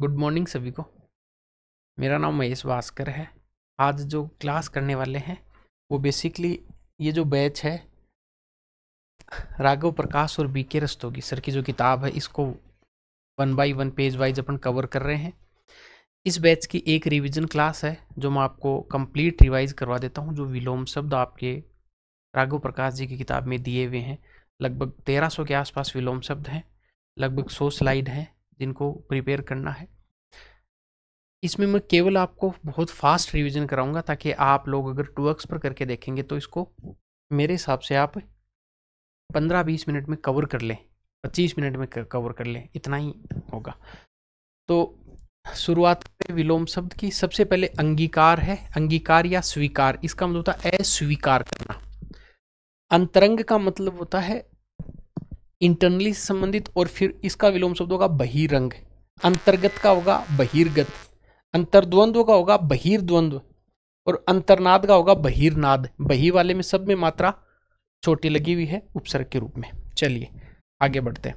good morning सभी को मेरा नाम महेश भास्कर है आज जो क्लास करने वाले हैं वो बेसिकली ये जो बैच है राघव प्रकाश और बी के रस्तोगी सर की जो किताब है इसको one by one page wise अपन कवर कर रहे हैं इस बैच की एक रिवीजन क्लास है जो मैं आपको कंप्लीट रिवाइज करवा देता हूँ जो विलोम शब्द आपके राघव प्रकाश जी की किताब में दिए हुए हैं लगभग तेरह सौ के आसपास विलोम शब्द हैं लगभग सौ स्लाइड हैं जिनको प्रिपेयर करना है इसमें मैं केवल आपको बहुत फास्ट रिवीजन कराऊंगा ताकि आप लोग अगर टू एक्स पर करके देखेंगे तो इसको मेरे हिसाब से आप पंद्रह बीस मिनट में कवर कर लें पच्चीस मिनट में कवर कर लें इतना ही होगा तो शुरुआत में विलोम शब्द की सबसे पहले अंगीकार है अंगीकार या स्वीकार इसका मतलब होता है अस्वीकार करना अंतरंग का मतलब होता है इंटरनली संबंधित और फिर इसका विलोम शब्द होगा बहिरंग अंतर्गत का होगा बहिर्गत अंतर्द्वंद्व का होगा बहिर्द्वंद्व और अंतर्नाद का होगा बहिर्नाद बही वाले में सब में मात्रा छोटी लगी हुई है उपसर्ग के रूप में चलिए आगे बढ़ते हैं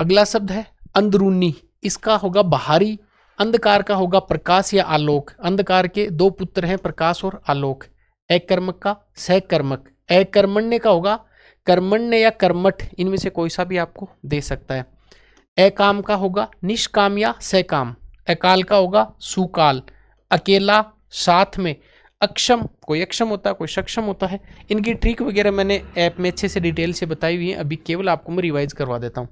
अगला शब्द है अंदरूनी इसका होगा बाहरी अंधकार का होगा प्रकाश या आलोक अंधकार के दो पुत्र हैं प्रकाश और आलोक अकर्मक का सहकर्मक अकर्मण्य का होगा कर्मण्य या कर्मठ इनमें से कोई सा भी आपको दे सकता है अकाम का होगा निष्काम या सकाम अकाल का होगा सुकाल अकेला साथ में अक्षम कोई अक्षम होता है कोई सक्षम होता है इनकी ट्रिक वगैरह मैंने ऐप में अच्छे से डिटेल से बताई हुई है अभी केवल आपको मैं रिवाइज करवा देता हूँ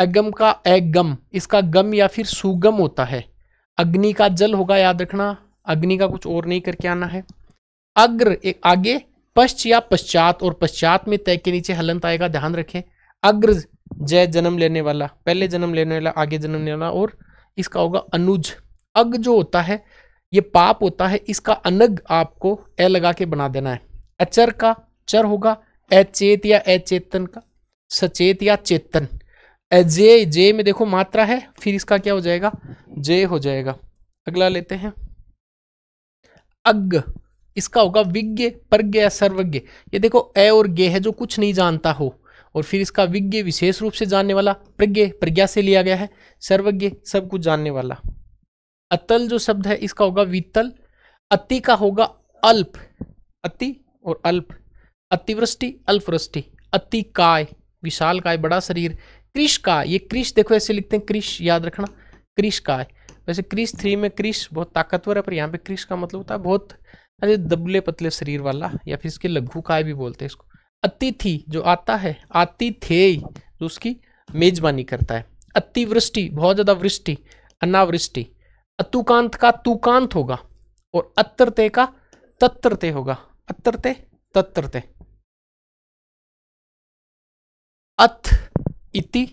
अगम का अगम इसका गम या फिर सुगम होता है अग्नि का जल होगा याद रखना अग्नि का कुछ और नहीं करके आना है अग्र एक आगे पश्च या पश्चात और पश्चात में तय के नीचे हलंत आएगा ध्यान रखें अग्र जय जन्म लेने वाला पहले जन्म लेने वाला आगे जन्म लेने वाला और इसका होगा अनुज अग जो होता है ये पाप होता है इसका अनग आपको ए लगा के बना देना है अचर का चर होगा अचेत या अचेतन का सचेत या चेतन अजय जे में देखो मात्रा है फिर इसका क्या हो जाएगा जय हो जाएगा अगला लेते हैं अग इसका होगा विज्ञ प्रज्ञ या सर्वज्ञ ये देखो ए और गे है जो कुछ नहीं जानता हो और फिर इसका विज्ञ विशेष रूप से जानने वाला प्रज्ञ प्रज्ञा से लिया गया है सर्वज्ञ सब कुछ जानने वाला अतल जो शब्द है इसका होगा वितल अति का होगा अल्प अति और अल्प अतिवृष्टि अल्पवृष्टि अति काय विशाल काय बड़ा शरीर कृष का ये कृष देखो ऐसे लिखते हैं कृष याद रखना कृष काय वैसे क्रिश थ्री में क्रिश बहुत ताकतवर है पर यहाँ पे क्रिश का मतलब होता है बहुत अरे दबले पतले शरीर वाला या फिर इसके लघु काय भी बोलते हैं इसको अतिथि जो आता है आतिथे जो उसकी मेजबानी करता है अतिवृष्टि बहुत ज़्यादा वृष्टि अनावृष्टि अतुकांत का तुकांत होगा और अत्रते का तत्रते होगा अत्रते तत्रते अथ इति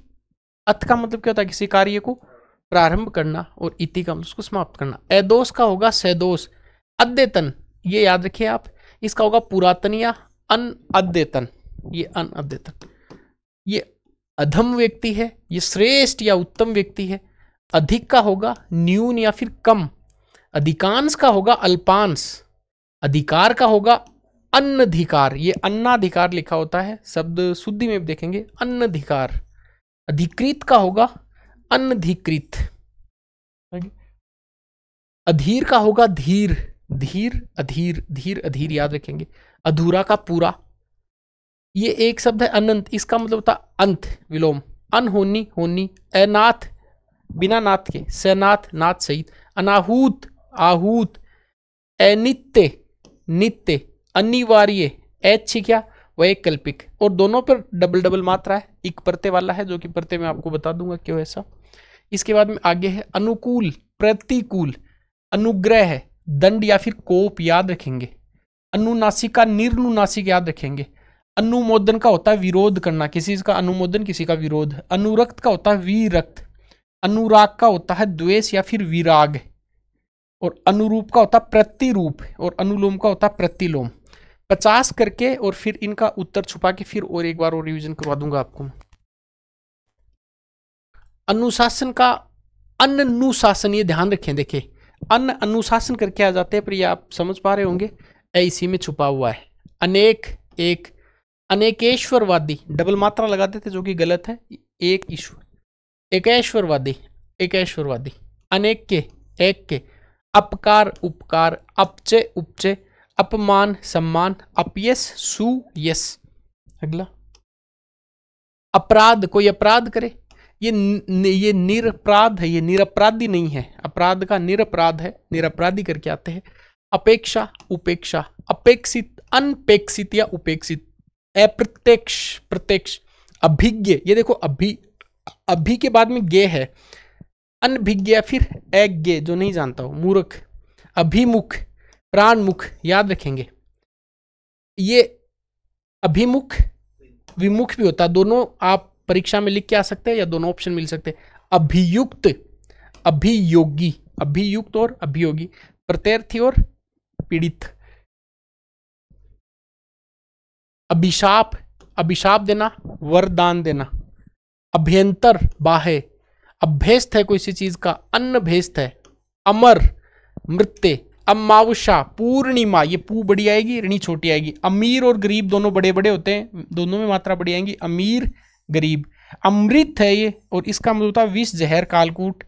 अथ का मतलब क्या होता है किसी कार्य को प्रारंभ करना और इति का मतलब उसको समाप्त करना एदोस का होगा सैदोस अद्यतन ये याद रखिए आप इसका होगा पुरातन या अन अद्यतन ये अन अद्यतन ये अधम व्यक्ति है ये श्रेष्ठ या उत्तम व्यक्ति है अधिक का होगा न्यून या फिर कम अधिकांश का होगा अल्पांश अधिकार का होगा अन्नधिकार ये अन्नाधिकार लिखा होता है शब्द शुद्धि में देखेंगे अन्नधिकार अधिकृत का होगा अनधिकृत अधीर का होगा धीर धीर अधीर धीर अधीर याद रखेंगे अधूरा का पूरा ये एक शब्द है अनंत इसका मतलब था अंत विलोम अनहोनी होनी अनाथ बिना नाथ के सनाथ नाथ सहित अनाहूत आहूत अनित्य नित्य अनिवार्य ऐच्छिका वैकल्पिक और दोनों पर डबल डबल मात्रा है एक प्रत्यय वाला है जो कि प्रत्यय में आपको बता दूंगा क्यों ऐसा इसके बाद में आगे है अनुकूल प्रतिकूल अनुग्रह है दंड या फिर कोप याद रखेंगे अनुनासिक का निर्नुनासिक याद रखेंगे अनुमोदन का होता है विरोध करना किसी का अनुमोदन किसी का विरोध अनुरक्त का होता है विरक्त अनुराग का होता है द्वेष या फिर विराग और अनुरूप का होता प्रतिरूप और अनुलोम का होता प्रतिलोम पचास करके और फिर इनका उत्तर छुपा के फिर और एक बार और रिविजन करवा दूंगा आपको अनुशासन का अनुशासन ये ध्यान रखें देखिए अन्य अनुशासन करके आ जाते हैं पर ये आप समझ पा रहे होंगे ऐसी में छुपा हुआ है अनेक एक अनेकेश्वरवादी डबल मात्रा लगा देते जो कि गलत है एक ईश्वर एकेश्वरवादी एकेश्वरवादी अनेक के एक के अपकार उपकार अपचे उपचे अपमान सम्मान अपयस सुयस अगला अपराध कोई अपराध करे ये न, ये निरपराध है ये निरपराधी नहीं है अपराध का निरपराध है निरपराधी करके आते हैं अपेक्षा उपेक्षा अपेक्षित अनपेक्षित या उपेक्षित अप्रत्यक्ष प्रत्यक्ष अभिज्ञ ये देखो अभी अभी के बाद में गे है अनभिज्ञ या फिर अज्ञ जो नहीं जानता हो मूर्ख अभिमुख प्राणमुख याद रखेंगे ये अभिमुख विमुख भी होता दोनों आप परीक्षा में लिख के आ सकते हैं या दोनों ऑप्शन मिल सकते हैं अभियुक्त अभियोगी अभियुक्त और अभियोगी प्रत्यर्थी और पीड़ित अभिशाप अभिशाप देना वरदान देना अभ्यंतर बाहे अभ्यस्त है कोई सी चीज का अन्न भेस्त है अमर मृत्य अमावशा पूर्णिमा ये पू बड़ी आएगी ऋणी छोटी आएगी अमीर और गरीब दोनों बड़े बड़े होते हैं दोनों में मात्रा बड़ी आएंगी अमीर गरीब अमृत है ये और इसका मतलब होता है विष जहर कालकूट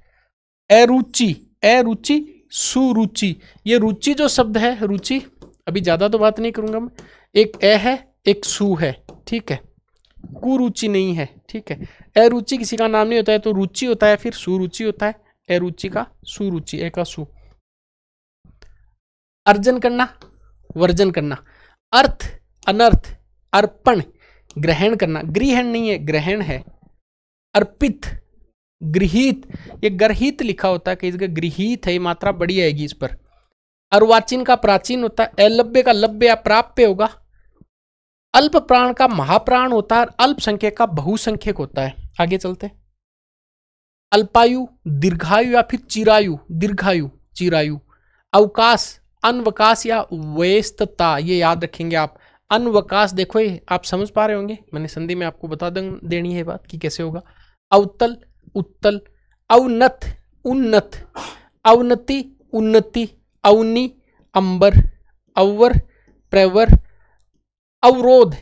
अरुचि अरुचि सुरुचि ये रुचि जो शब्द है रुचि अभी ज़्यादा तो बात नहीं करूंगा मैं एक ए है एक सु है ठीक है कुरुचि नहीं है ठीक है अरुचि किसी का नाम नहीं होता है तो रुचि होता है फिर सुरुचि होता है अरुचि का सुरुचि ए का सु अर्जन करना वर्जन करना अर्थ अनर्थ अर्पण ग्रहण करना ग्रहण नहीं है ग्रहण है अर्पित गृहित ये ग्रहित लिखा होता है कि इसका गृहित है ये मात्रा बड़ी आएगी इस पर अर्वाचीन का प्राचीन होता है अलभ्य का लभ्य या प्राप्य होगा अल्प प्राण का महाप्राण होता है और अल्पसंख्यक का बहुसंख्यक होता है आगे चलते अल्पायु दीर्घायु या फिर चिरायु दीर्घायु चिरायु अवकाश अनवकाश या व्यस्तता ये याद रखेंगे आप अनवकाश देखो ये आप समझ पा रहे होंगे मैंने संधि में आपको बता दें देनी है बात कि कैसे होगा अवतल उत्तल अवनत उन्नत अवनति उन्नति अवनी अंबर अवर प्रवर अवरोध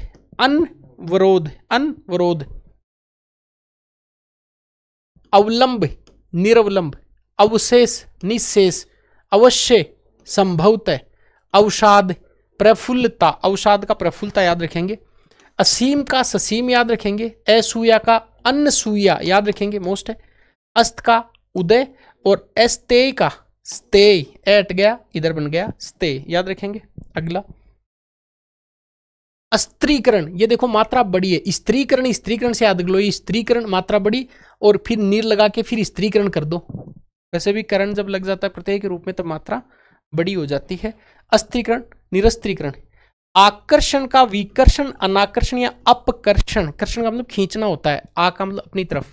अनवरोध अनवरोध अवलंब निरवलंब अवशेष निशेष अवश्य संभवत अवसाद प्रफुल्लता अवसाद का प्रफुल्लता याद रखेंगे असीम का ससीम याद रखेंगे असूया का अनसूया याद रखेंगे मोस्ट है अस्त का उदय और एस्तेय का स्ते एट गया इधर बन गया स्ते याद रखेंगे अगला स्त्रीकरण ये देखो मात्रा बड़ी है स्त्रीकरण स्त्रीकरण से याद लो ये स्त्रीकरण मात्रा बड़ी और फिर नीर लगा के फिर स्त्रीकरण कर दो वैसे भी करण जब लग जाता है प्रत्येक रूप में तो मात्रा बड़ी हो जाती है अस्त्रीकरण निरस्त्रीकरण आकर्षण का विकर्षण अनाकर्षण या अपकर्षण कर्षण का मतलब खींचना होता है आ का मतलब अपनी तरफ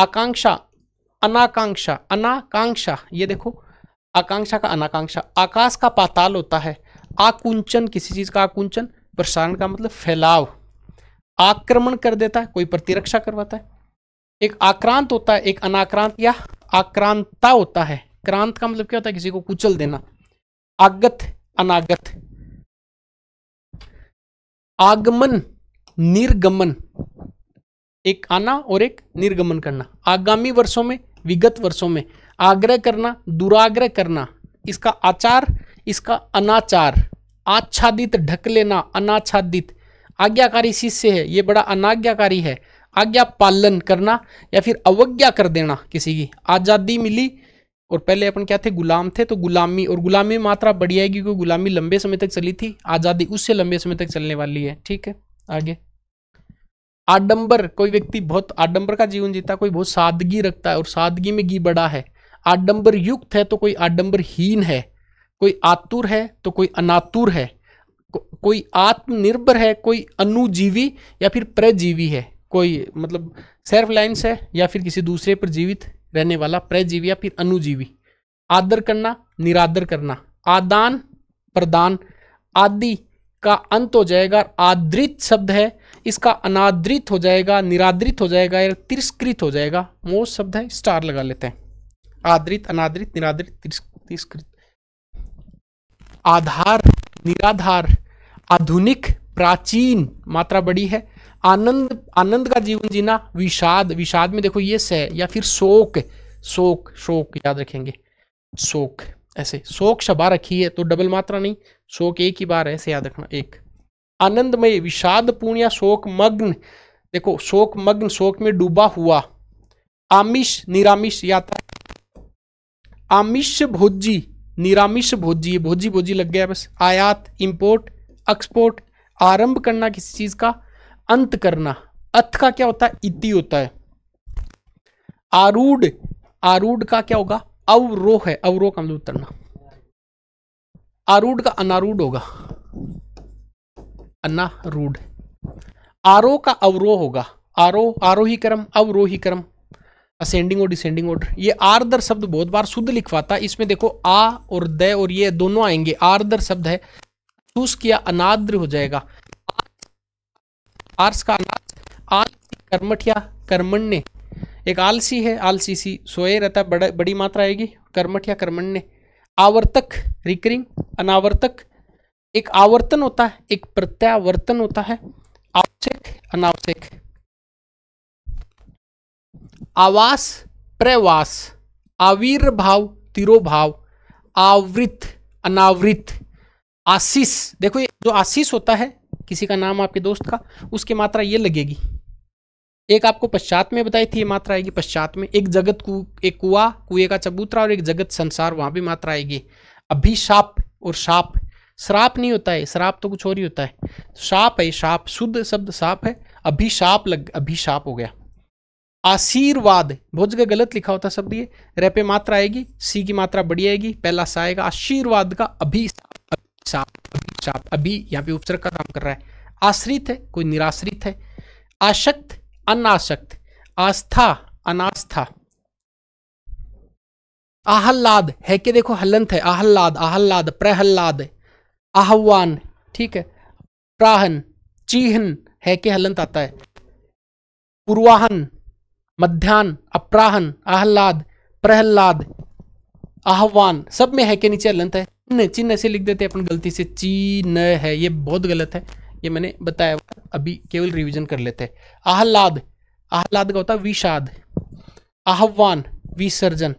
आकांक्षा अनाकांक्षा अनाकांक्षा ये देखो आकांक्षा का अनाकांक्षा आकाश का पाताल होता है आकुंचन किसी चीज का आकुंचन प्रसारण का मतलब फैलाव आक्रमण कर देता है कोई प्रतिरक्षा करवाता है एक आक्रांत होता है एक अनाक्रांत या आक्रांता होता है क्रांत का मतलब क्या होता है किसी को कुचल देना आगत अनागत आगमन निर्गमन एक आना और एक निर्गमन करना आगामी वर्षों में विगत वर्षों में आग्रह करना दुराग्रह करना इसका आचार इसका अनाचार आच्छादित ढक लेना अनाच्छादित आज्ञाकारी शिष्य है ये बड़ा अनाज्ञाकारी है आज्ञा पालन करना या फिर अवज्ञा कर देना किसी की आज़ादी मिली और पहले अपन क्या थे गुलाम थे तो गुलामी और गुलामी मात्रा बढ़ी आएगी क्योंकि गुलामी लंबे समय तक चली थी आज़ादी उससे लंबे समय तक चलने वाली है ठीक है आगे आडंबर कोई व्यक्ति बहुत आडंबर का जीवन जीता कोई बहुत सादगी रखता है और सादगी में घी बड़ा है आडंबर युक्त है तो कोई आडंबरहीन है कोई आतुर है तो कोई अनातुर है को, कोई आत्मनिर्भर है कोई अनुजीवी या फिर प्रजीवी है कोई मतलब सेल्फ लाइन्स है या फिर किसी दूसरे पर जीवित रहने वाला प्रजीवी या फिर अनुजीवी आदर करना निरादर करना आदान प्रदान आदि का अंत हो जाएगा आदृत शब्द है इसका अनादृत हो जाएगा निरादृत हो जाएगा या तिरस्कृत हो जाएगा मोस्ट शब्द है स्टार लगा लेते हैं आदृत अनादृत निरादृत तिरस्कृत आधार निराधार आधुनिक प्राचीन मात्रा बड़ी है आनंद आनंद का जीवन जीना विषाद विषाद में देखो ये स या फिर शोक शोक शोक याद रखेंगे शोक ऐसे शोक शबा रखी है तो डबल मात्रा नहीं शोक एक ही बार है ऐसे याद रखना एक आनंदमय विषाद पूर्ण या शोक मग्न देखो शोक मग्न शोक में डूबा हुआ आमिष निरामिष यात्रा आमिष भोजी निरामिष भोजी भोजी भोजी लग गया बस आयात इंपोर्ट एक्सपोर्ट आरंभ करना किसी चीज का अंत करना अथ का क्या होता है इति होता है आरूढ़ आरूढ़ का क्या होगा अवरोह है अवरोह का मतलब उतरना आरूढ़ का अनारूढ़ होगा अनारूढ़ आरोह का अवरोह होगा आरोह आरोही क्रम अवरोही क्रम असेंडिंग और डिसेंडिंग ऑर्डर ये आर्दर शब्द बहुत बार शुद्ध लिखवाता है इसमें देखो आ और द और ये दोनों आएंगे आर्दर शब्द है चूस किया अनाद्र हो जाएगा आर्स का अनाज आलसी कर्मठ या कर्मण्य एक आलसी है आलसी सी सोए रहता है बड़ा बड़ी मात्रा आएगी कर्मठ या कर्मण्य आवर्तक रिकरिंग अनावर्तक एक आवर्तन होता है एक प्रत्यावर्तन होता है आवश्यक अनावश्यक आवास प्रवास आविर्भाव तिरोभाव आवृत अनावृत आशीष देखो ये जो आशीष होता है किसी का नाम आपके दोस्त का उसकी मात्रा ये लगेगी एक आपको पश्चात में बताई थी ये मात्रा आएगी पश्चात में एक जगत कु एक कुआ कुएं का चबूतरा और एक जगत संसार वहाँ भी मात्रा आएगी शाप और शाप श्राप नहीं होता है श्राप तो कुछ और ही होता है शाप है शाप शुद्ध शब्द साप है अभी शाप लग अभी शाप हो गया आशीर्वाद बहुत जगह गलत लिखा होता शब्द ये रेपे मात्रा आएगी सी की मात्रा बढ़ी आएगी पहला सा आएगा आशीर्वाद का अभी अभिशाप चुपचाप अभी यहाँ पे उपसर्ग का काम कर रहा है आश्रित है कोई निराश्रित है आशक्त अनाशक्त आस्था अनास्था आहल्लाद है के देखो हलंत है आहल्लाद आहल्लाद प्रहल्लाद आह्वान ठीक है प्राहन चिहन है के हलंत आता है पूर्वाहन मध्यान्ह अपराहन आहल्लाद प्रहल्लाद आह्वान सब में है के नीचे हलंत है नहीं चिन्ह ऐसे लिख देते अपन गलती से चीन है ये बहुत गलत है ये मैंने बताया अभी केवल रिवीजन कर लेते हैं आह्लाद आह्लाद का होता है विषाद आह्वान विसर्जन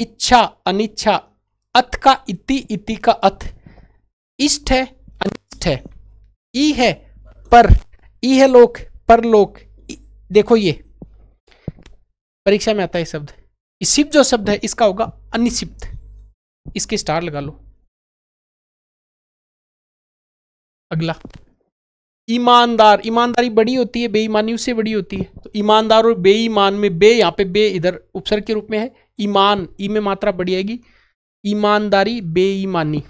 इच्छा अनिच्छा अथ का इति इति का अथ इष्ट है अनिष्ट है ई है पर ई है लोक पर लोक देखो ये परीक्षा में आता है शब्द इसिप जो शब्द है इसका होगा अनिशिप्त इसके स्टार लगा लो अगला ईमानदार ईमानदारी बड़ी होती है बेईमानी उससे बड़ी होती है तो ईमानदार और बेईमान में बे यहां पे बे इधर उपसर्ग के रूप में है ईमान ई में मात्रा बढ़ी आएगी ईमानदारी बेईमानी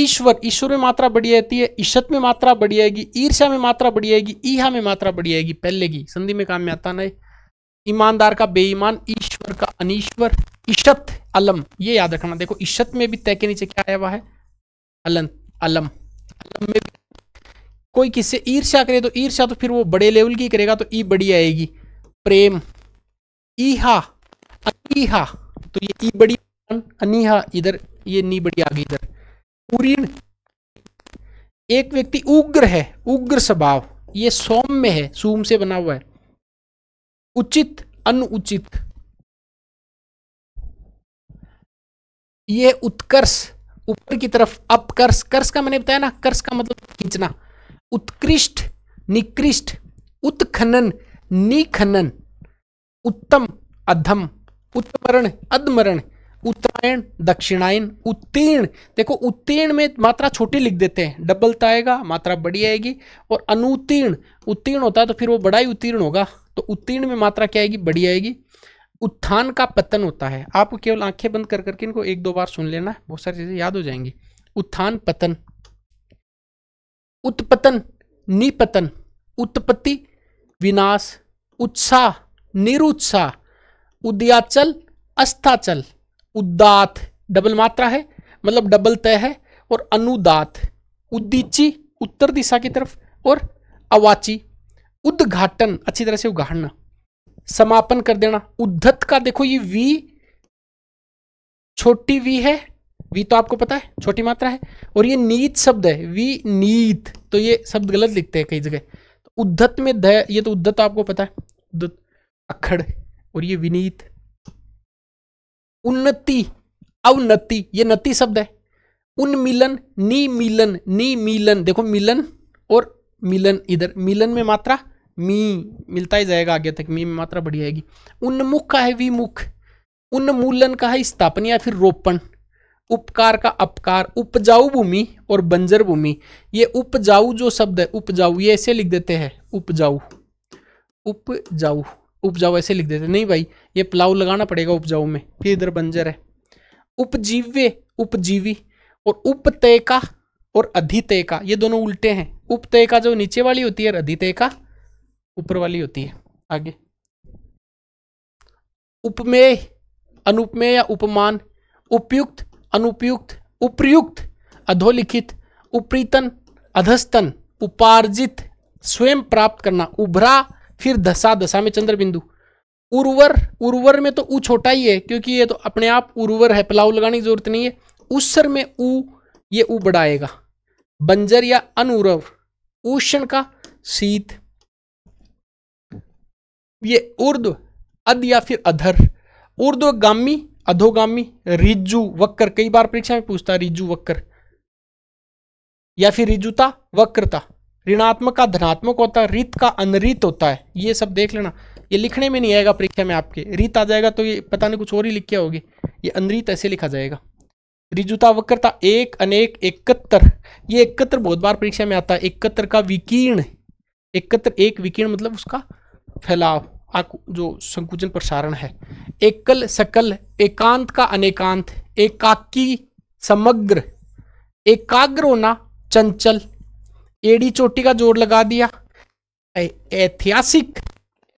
ईश्वर ईश्वर में मात्रा बढ़ी आती है ईशत में मात्रा बढ़ी आएगी ईर्षा में मात्रा बढ़ी आएगी ईहा में मात्रा बढ़ी आएगी पहले की संधि में काम में आता ना ईमानदार का बेईमान ईश्वर का अनिश्वर इशत अलम ये याद रखना देखो इशत में भी तय के नीचे क्या आया हुआ है अलन अलम अलम में कोई किससे ईर्ष्या करे तो ईर्ष्या तो फिर वो बड़े लेवल की करेगा तो ई बड़ी आएगी प्रेम ईहा अनीहा तो ये ई बड़ी अनीहा इधर ये नी बड़ी आ गई इधर उरीण एक व्यक्ति उग्र है उग्र स्वभाव ये सोम में है सोम से बना हुआ है उचित अनुचित ये उत्कर्ष ऊपर की तरफ अपकर्ष कर्ष का मैंने बताया ना कर्ष का मतलब खींचना उत्कृष्ट निकृष्ट उत्खनन निखनन उत्तम अधम उत्मरण अधमरण उत्तरायण दक्षिणायन उत्तीर्ण देखो उत्तीर्ण में मात्रा छोटी लिख देते हैं डबलता आएगा मात्रा बड़ी आएगी और अनुत्तीर्ण उत्तीर्ण होता है तो फिर वो बड़ा ही उत्तीर्ण होगा तो उत्तीर्ण में मात्रा क्या आएगी बड़ी आएगी उत्थान का पतन होता है आपको केवल आंखें बंद कर करके इनको एक दो बार सुन लेना बहुत सारी चीज़ें याद हो जाएंगी उत्थान पतन उत्पतन निपतन उत्पत्ति विनाश उत्साह निरुत्साह उद्याचल अस्थाचल उदात डबल मात्रा है मतलब डबल तय है और अनुदात उद्दीची उत्तर दिशा की तरफ और अवाची उद्घाटन अच्छी तरह से उगाड़ना समापन कर देना उद्धत का देखो ये वी छोटी वी है वी तो आपको पता है छोटी मात्रा है और ये नीत शब्द है वी नीत तो ये शब्द गलत लिखते हैं कई जगह तो उद्धत में द ये तो उद्धत तो आपको पता है उद्धत अखड़ और ये विनीत उन्नति अवनति ये नति शब्द है उन्मिलन नी मिलन नी मिलन देखो मिलन और मिलन इधर मिलन में मात्रा मी मिलता ही जाएगा आगे तक मी में मात्रा बढ़ी जाएगी उन्मुख का है विमुख उन्मूलन का है स्थापन या फिर रोपण उपकार का अपकार उपजाऊ भूमि और बंजर भूमि ये उपजाऊ जो शब्द है उपजाऊ ये ऐसे लिख देते हैं उपजाऊ उपजाऊ उपजाऊ ऐसे लिख देते नहीं भाई ये प्लाऊ लगाना पड़ेगा उपजाऊ में फिर इधर बंजर है उपजीव्य उपजीवी और उपतय का और अधितय का ये दोनों उल्टे हैं उपतय का जो नीचे वाली होती है अधितय का ऊपर वाली होती है आगे उपमेय अनुपमेय या उपमान उपयुक्त अनुपयुक्त उपयुक्त अधोलिखित उपरीतन अधस्तन उपार्जित स्वयं प्राप्त करना उभरा फिर दशा दशा में चंद्र बिंदु उर्वर उर्वर में तो ऊ छोटा ही है क्योंकि ये तो अपने आप उर्वर है पलाव लगाने की जरूरत नहीं है उसर में ऊ ये ऊ बढ़ाएगा बंजर या अनुरव उष्ण का शीत ये उर्द अध या फिर अधर उर्दगामी अधोगामी रिजू वक्र कई बार परीक्षा में पूछता रिजू वक्र या फिर रिजुता वक्रता ऋणात्मक का धनात्मक होता है रित का अनरित होता है ये सब देख लेना ये लिखने में नहीं आएगा परीक्षा में आपके रित आ जाएगा तो ये पता नहीं कुछ और ही लिख के होगी ये अनरित ऐसे लिखा जाएगा रिजुता वक्रता एक अनेक एकत्र ये एकत्र बहुत बार परीक्षा में आता है एकत्र का विकीर्ण एकत्र एक विकीर्ण मतलब उसका फैलाव जो संकुचन प्रसारण है एकल सकल एकांत का अनेकांत एकाकी समग्र एकाग्र होना चंचल एडी चोटी का जोर लगा दिया ऐतिहासिक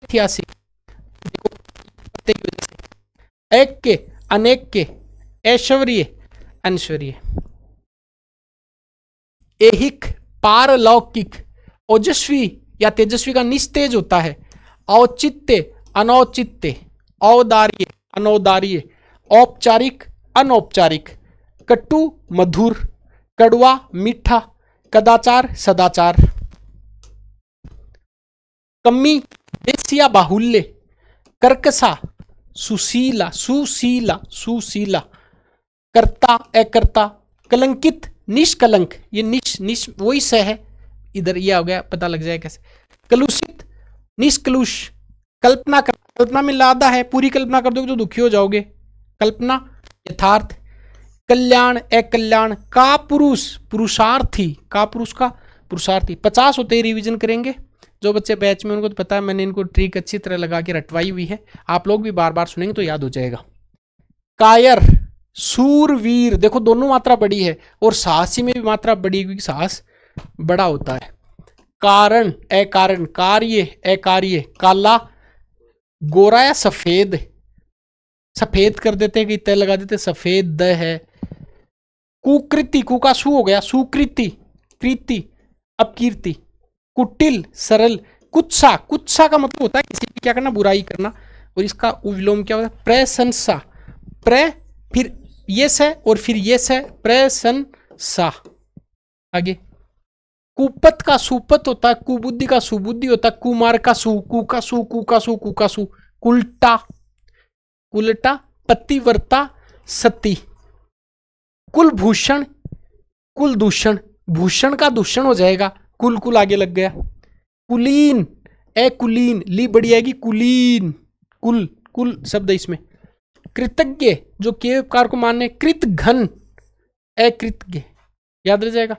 ऐतिहासिक एक के अनेक के ऐश्वर्य ऐश्वर्य एहिक पारलौकिक ओजस्वी या तेजस्वी का निस्तेज होता है औचित्य अनौचित्य औदार्य अनौदार्य औपचारिक अनौपचारिक कट्टू मधुर कड़वा मीठा कदाचार सदाचार कमी देसिया बाहुल्य कर्कसा सुशीला सुशीला सुशीला कर्ता अकर्ता कलंकित निष्कलंक ये निश निश वही स है इधर ये हो गया पता लग जाए कैसे कलुषित निष्कलुष कल्पना कर कल्पना में लादा है पूरी कल्पना कर दोगे तो दुखी हो जाओगे कल्पना यथार्थ कल्याण अकल्याण का पुरुष पुरुषार्थी का पुरुष का पुरुषार्थी पचास होते ही रिविजन करेंगे जो बच्चे बैच में उनको तो पता है मैंने इनको ट्रिक अच्छी तरह लगा के रटवाई हुई है आप लोग भी बार बार सुनेंगे तो याद हो जाएगा कायर सूरवीर देखो दोनों मात्रा बड़ी है और साहसी में भी मात्रा बड़ी क्योंकि साहस बड़ा होता है कारण अकारण कार्य अकार्य काला गोरा या सफेद सफेद कर देते हैं कि तय लगा देते सफेद द है कुकृति कु का सु हो गया सुकृति कृति अपकीर्ति कुटिल सरल कुत्सा कुत्सा का मतलब होता है किसी की क्या करना बुराई करना और इसका उविलोम क्या होता है प्रसंसा प्र फिर यस है और फिर यस है प्रसंसा आगे कुपत का सुपत होता है कुबुद्धि का सुबुद्धि होता है कुमार का सु का सु का सु का सु कुलटा कुलटा पतिव्रता सती कुलभूषण कुलदूषण भूषण का दूषण हो जाएगा कुल कुल आगे लग गया कुलीन ए कुलीन ली बढ़ी आएगी कुलीन कुल कुल शब्द है इसमें कृतज्ञ जो के उपकार को मानने कृत ए कृतज्ञ याद रह जाएगा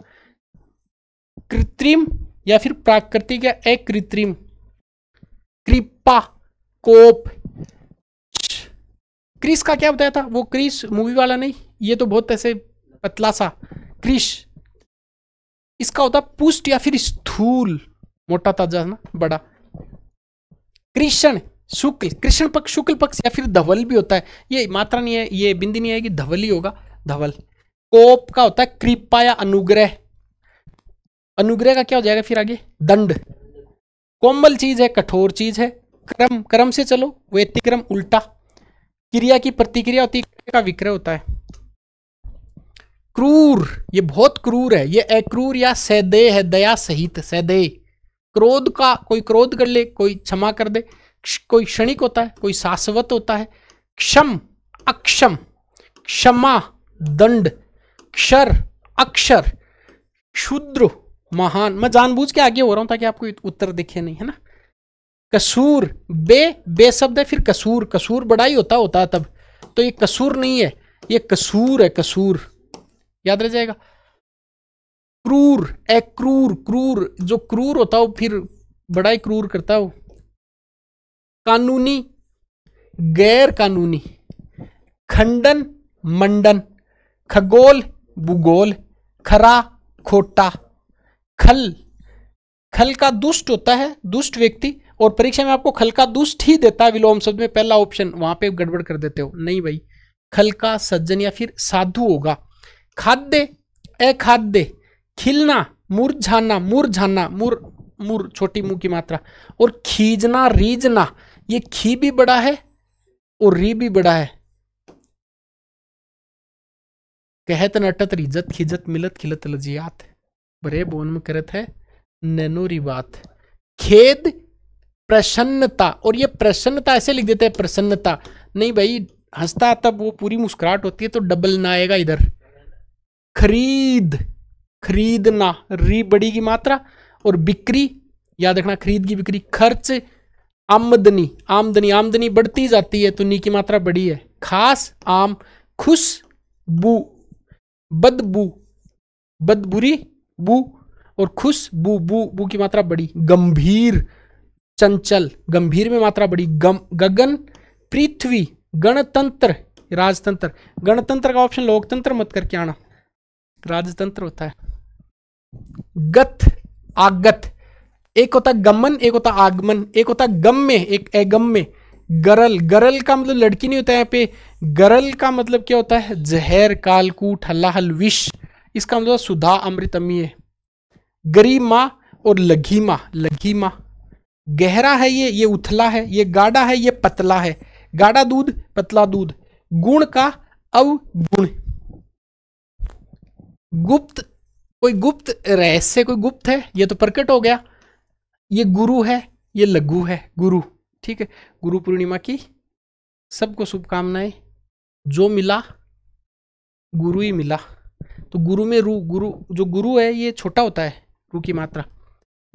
कृत्रिम या फिर प्राकृतिक या अकृत्रिम कृपा कोप क्रिस का क्या बताया था वो क्रिस मूवी वाला नहीं ये तो बहुत ऐसे पतला सा क्रिश इसका होता पुष्ट या फिर स्थूल मोटा ताजा ना बड़ा कृष्ण शुक्ल कृष्ण पक्ष शुक्ल पक्ष या फिर धवल भी होता है ये मात्रा नहीं है ये बिंदी नहीं आएगी धवल ही होगा धवल कोप का होता है कृपा या अनुग्रह अनुग्रह का क्या हो जाएगा फिर आगे दंड कोमल चीज है कठोर चीज है क्रम क्रम से चलो व्यतिक्रम उल्टा क्रिया की प्रतिक्रिया होती का विक्रय होता है क्रूर ये बहुत क्रूर है ये अक्रूर या सदे है दया सहित सदे क्रोध का कोई क्रोध कर ले कोई क्षमा कर दे कोई क्षणिक होता है कोई शाश्वत होता है क्षम अक्षम क्षमा दंड क्षर अक्षर क्षुद्र महान मैं जानबूझ के आगे हो रहा हूं ताकि आपको उत्तर दिखे नहीं है ना कसूर बे बे शब्द है फिर कसूर कसूर बड़ा ही होता होता तब तो ये कसूर नहीं है ये कसूर है कसूर याद रह जाएगा क्रूर ए क्रूर क्रूर जो क्रूर होता हो फिर बड़ा ही क्रूर करता हो कानूनी गैर कानूनी खंडन मंडन खगोल भूगोल खरा खोटा खल खल का दुष्ट होता है दुष्ट व्यक्ति और परीक्षा में आपको खल का दुष्ट ही देता है विलोम शब्द में पहला ऑप्शन वहां पे गड़बड़ कर देते हो नहीं भाई खल का सज्जन या फिर साधु होगा खाद्य अखाद्य खिलना मुरझाना मुरझाना मुर मुर छोटी मुंह की मात्रा और खींचना रीजना ये खी भी बड़ा है और री भी बड़ा है कहत नटत रिजत खिजत मिलत खिलत लजियात भरे बोन में करत है ननूरी बात खेद प्रसन्नता और ये प्रसन्नता ऐसे लिख देते हैं प्रसन्नता नहीं भाई हंसता तब वो पूरी मुस्कुराहट होती है तो डबल ना आएगा इधर खरीद खरीदना री बड़ी की मात्रा और बिक्री याद रखना खरीद की बिक्री खर्च आमदनी आमदनी आमदनी बढ़ती जाती है तो नी की मात्रा बड़ी है खास आम खुश बू बदबू बदबुरी बू और खुश बू बू बू की मात्रा बड़ी गंभीर चंचल गंभीर में मात्रा बड़ी गम गगन पृथ्वी गणतंत्र राजतंत्र गणतंत्र का ऑप्शन लोकतंत्र मत करके आना राजतंत्र होता है गत आगत एक होता गमन एक होता आगमन एक होता गम में एक एगम में गरल गरल का मतलब लड़की नहीं होता है यहाँ पे गरल का मतलब क्या होता है जहर कालकूट हल्ला हल विष इसका मतलब सुधा अमृतमीय माँ और लघी लघी माँ गहरा है ये ये उथला है ये गाढ़ा है ये पतला है गाढ़ा दूध पतला दूध गुण का अवगुण गुप्त कोई गुप्त रहस्य कोई गुप्त है ये तो प्रकट हो गया ये गुरु है ये लघु है गुरु ठीक है गुरु पूर्णिमा की सबको शुभकामनाएं जो मिला गुरु ही मिला तो गुरु में रू गुरु जो गुरु है ये छोटा होता है रू की मात्रा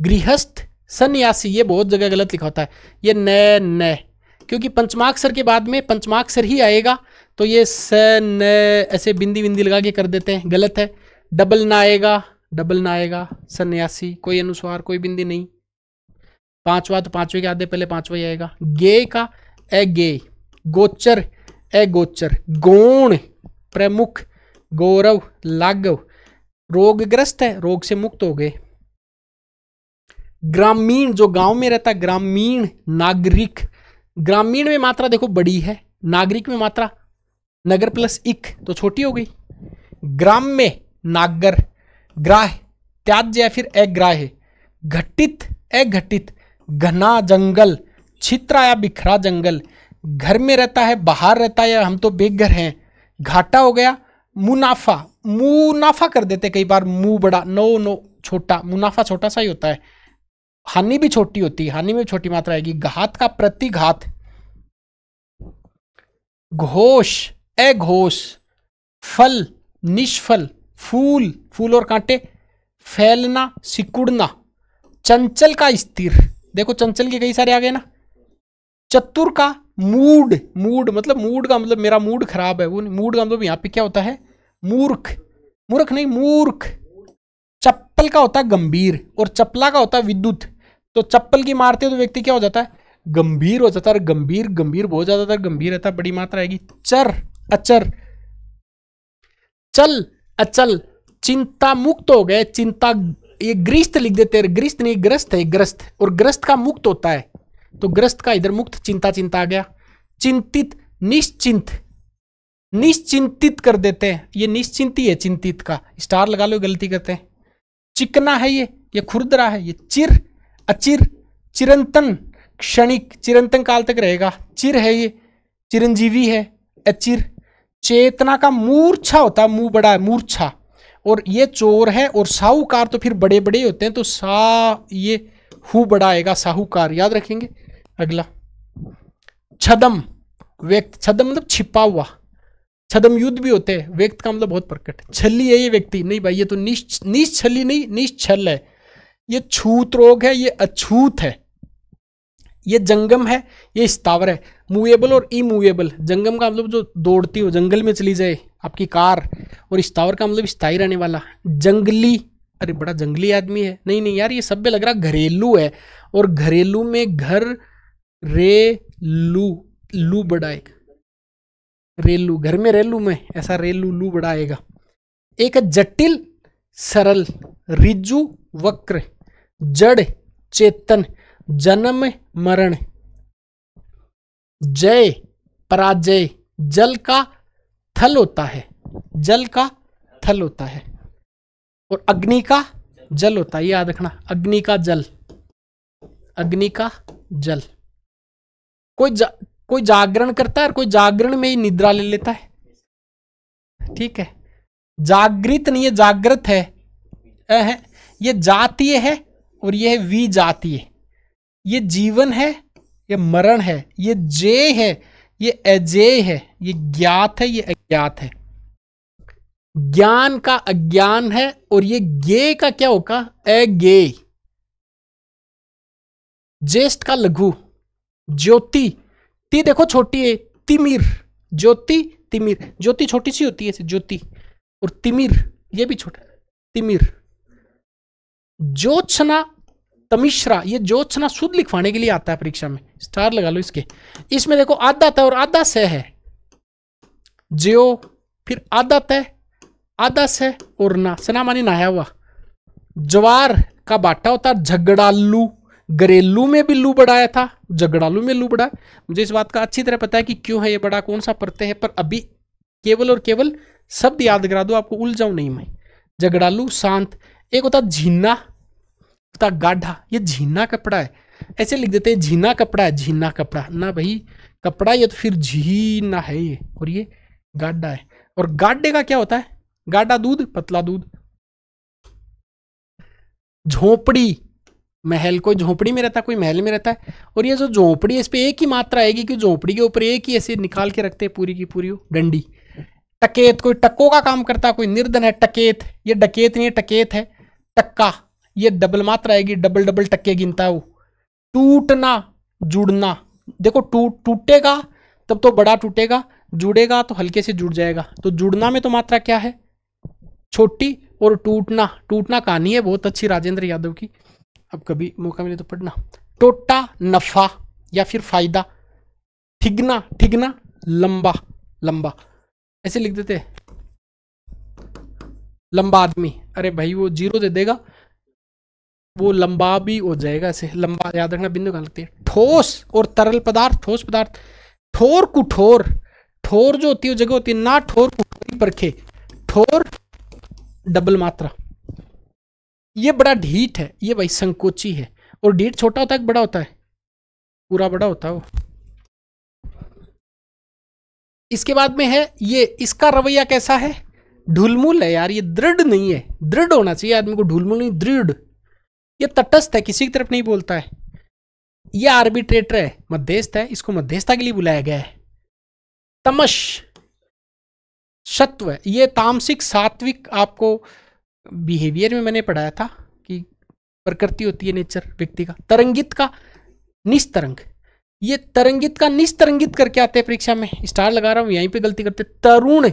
गृहस्थ सन्यासी ये बहुत जगह गलत लिखा होता है ये न न क्योंकि पंचमाक्षर के बाद में पंचमाक्षर ही आएगा तो ये स न ऐसे बिंदी बिंदी लगा के कर देते हैं गलत है डबल ना आएगा डबल ना आएगा सन्यासी कोई अनुस्वार कोई बिंदी नहीं पांचवा तो पांचवे के आधे पहले पांचवा ही आएगा गे का ए गे गोचर ए गोचर गौण प्रमुख गौरव लाघव रोगग्रस्त है रोग से मुक्त हो गए ग्रामीण जो गांव में रहता है ग्रामीण नागरिक ग्रामीण में मात्रा देखो बड़ी है नागरिक में मात्रा नगर प्लस इक तो छोटी हो गई ग्राम में नागर ग्राह त्याज्य फिर अग्राह घटित अघटित घना जंगल छित्रा या बिखरा जंगल घर में रहता है बाहर रहता है हम तो बेघर हैं घाटा हो गया मुनाफा मुनाफा कर देते कई बार मुंह बड़ा नो नो छोटा मुनाफा छोटा सा ही होता है हानि भी छोटी होती है हानि में छोटी मात्रा आएगी घात का प्रतिघात घोष अघोष फल निष्फल फूल फूल और कांटे फैलना सिकुड़ना चंचल का स्थिर देखो चंचल के कई सारे आ गए ना चतुर का मूड मूड मतलब मूड का मतलब मेरा मूड खराब है वो मूड का मतलब यहां पे क्या होता है मूर्ख मूर्ख नहीं मूर्ख चप्पल का होता है गंभीर और चप्पला का होता है विद्युत तो चप्पल की मारते तो व्यक्ति क्या हो जाता है गंभीर हो जाता है गंभीर गंभीर बहुत था गंभीर रहता बड़ी मात्रा आएगी चर अचर चल अचल चिंता मुक्त हो गए चिंता ये ग्रस्त लिख देते हैं ग्रस्त नहीं ग्रस्त है ग्रस्त और ग्रस्त का मुक्त होता है तो ग्रस्त का इधर मुक्त चिंता चिंता आ गया चिंतित निश्चिंत निश्चिंतित कर देते हैं ये निश्चिंती है चिंतित का स्टार लगा लो गलती करते हैं चिकना है ये ये खुरदरा है ये चिर अचिर चिरंतन क्षणिक चिरंतन काल तक रहेगा चिर है ये चिरंजीवी है अचिर चेतना का मूर्छा होता है मुंह बड़ा है मूर्छा और ये चोर है और साहूकार तो फिर बड़े बड़े होते हैं तो सा ये हु बड़ाएगा साहूकार याद रखेंगे अगला छदम व्यक्त छदम मतलब छिपा हुआ छदम युद्ध भी होते हैं व्यक्त का मतलब बहुत प्रकट छली है ये व्यक्ति नहीं भाई ये तो निश्च निश्छली नहीं निश्छल है ये छूत रोग है ये अछूत है ये जंगम है ये स्थावर है मूवेबल और इमूवेबल जंगम का मतलब जो दौड़ती हो जंगल में चली जाए आपकी कार और स्थावर का मतलब स्थायी रहने वाला जंगली अरे बड़ा जंगली आदमी है नहीं नहीं यार ये सब में लग रहा घरेलू है और घरेलू में घर रे लू लू बड़ा एक रेलू घर में रेलू में ऐसा रेलू लू बड़ा आएगा एक जटिल सरल रिजु वक्र जड़ चेतन जन्म मरण जय पराजय जल का थल होता है जल का थल होता है और अग्नि का जल होता है याद रखना अग्नि का जल अग्नि का जल कोई कोई जागरण करता है और कोई जागरण में ही निद्रा ले लेता है ठीक है जागृत नहीं है जागृत है ये जातीय है और यह है विजातीय ये जीवन है ये मरण है ये जय है ये अजय है ये ज्ञात है ये अज्ञात है ज्ञान का अज्ञान है और ये गे का क्या होगा अगे ज्येष्ठ का लघु ज्योति ती देखो छोटी है तिमिर ज्योति तिमिर ज्योति छोटी सी होती है ज्योति और तिमिर ये भी छोटा तिमिर ज्योत्सना तमिश्रा ये ज्योत्सना शुद्ध लिखवाने के लिए आता है परीक्षा में स्टार लगा लो इसके इसमें देखो आधा तय और आधा स है ज्यो फिर आधा तय आधा स और ना सना मानी नहाया हुआ ज्वार का बाटा होता है झगड़ालू घरेलू में भी लू बढ़ाया था झगड़ालू में लू बढ़ा मुझे इस बात का अच्छी तरह पता है कि क्यों है ये बड़ा कौन सा प्रत्यय है पर अभी केवल और केवल शब्द याद करा दो आपको उलझाऊ नहीं मैं झगड़ालू शांत एक होता झीना होता गाढ़ा ये झीना कपड़ा है ऐसे लिख देते हैं झीना कपड़ा है झीना कपड़ा ना भाई कपड़ा ये तो फिर झीना है ये और ये गाढ़ा है और गाढ़े का क्या होता है गाढ़ा दूध पतला दूध झोपड़ी महल कोई झोंपड़ी में रहता है कोई महल में रहता है और ये जो झोंपड़ी है इस पर एक ही मात्रा आएगी कि झोंपड़ी के ऊपर एक ही ऐसे निकाल के रखते हैं पूरी की पूरी डंडी टकेत कोई टक्को का काम करता है कोई निर्धन है टकेत ये डकेत नहीं है टकेत है टक्का ये डबल मात्रा आएगी डबल डबल टक्के गिनता है वो टूटना जुड़ना देखो टूट टूटेगा तब तो बड़ा टूटेगा जुड़ेगा तो हल्के से जुड़ जाएगा तो जुड़ना में तो मात्रा क्या है छोटी और टूटना टूटना कहानी है बहुत अच्छी राजेंद्र यादव की अब कभी मौका मिले तो पढ़ना टोटा नफा या फिर फायदा ठिगना ठिगना लंबा लंबा ऐसे लिख देते लंबा आदमी अरे भाई वो जीरो दे देगा वो लंबा भी हो जाएगा ऐसे लंबा याद रखना बिंदु का लगती है ठोस और तरल पदार्थ ठोस पदार्थ ठोर कुठोर ठोर जो होती है वो जगह होती है ना ठोर कुठोरी परखे ठोर डबल मात्रा ये बड़ा ढीठ है ये भाई संकोची है और ढीठ छोटा होता है बड़ा होता है पूरा बड़ा होता है वो इसके बाद में है ये इसका रवैया कैसा है ढुलमुल है यार ये दृढ़ नहीं है दृढ़ होना चाहिए आदमी को ढुलमुल नहीं दृढ़ ये तटस्थ है किसी की तरफ नहीं बोलता है ये आर्बिट्रेटर है मध्यस्थ है इसको मध्यस्थता के लिए बुलाया गया है तमश सत्व ये तामसिक सात्विक आपको बिहेवियर में मैंने पढ़ाया था कि प्रकृति होती है नेचर व्यक्ति का तरंगित का निस्तरंग ये तरंगित का निस्तरंगित करके आते हैं परीक्षा में स्टार लगा रहा हूँ यहीं पे गलती करते तरुण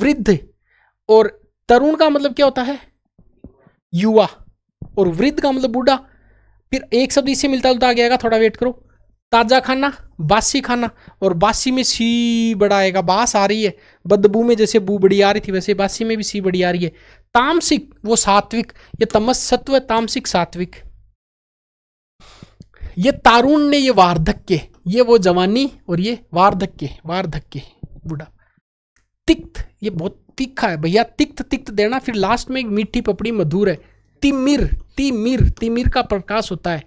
वृद्ध और तरुण का मतलब क्या होता है युवा और वृद्ध का मतलब बूढ़ा फिर एक शब्द इससे मिलता जुलता आ गया थोड़ा वेट करो ताज़ा खाना बासी खाना और बासी में सी बड़ा आएगा बास आ रही है बदबू में जैसे बू बड़ी आ रही थी वैसे बासी में भी सी बड़ी आ रही है तामसिक वो सात्विक ये तमस सत्व तामसिक सात्विक ये ने ये वार्धक्य ये वो जवानी और ये वार्धक्य वार्धक्य बुढ़ा तिक्त ये बहुत तीखा है भैया तिक्त तिक्त देना फिर लास्ट में एक मीठी पपड़ी मधुर है तिमिर तिमिर तिमिर का प्रकाश होता है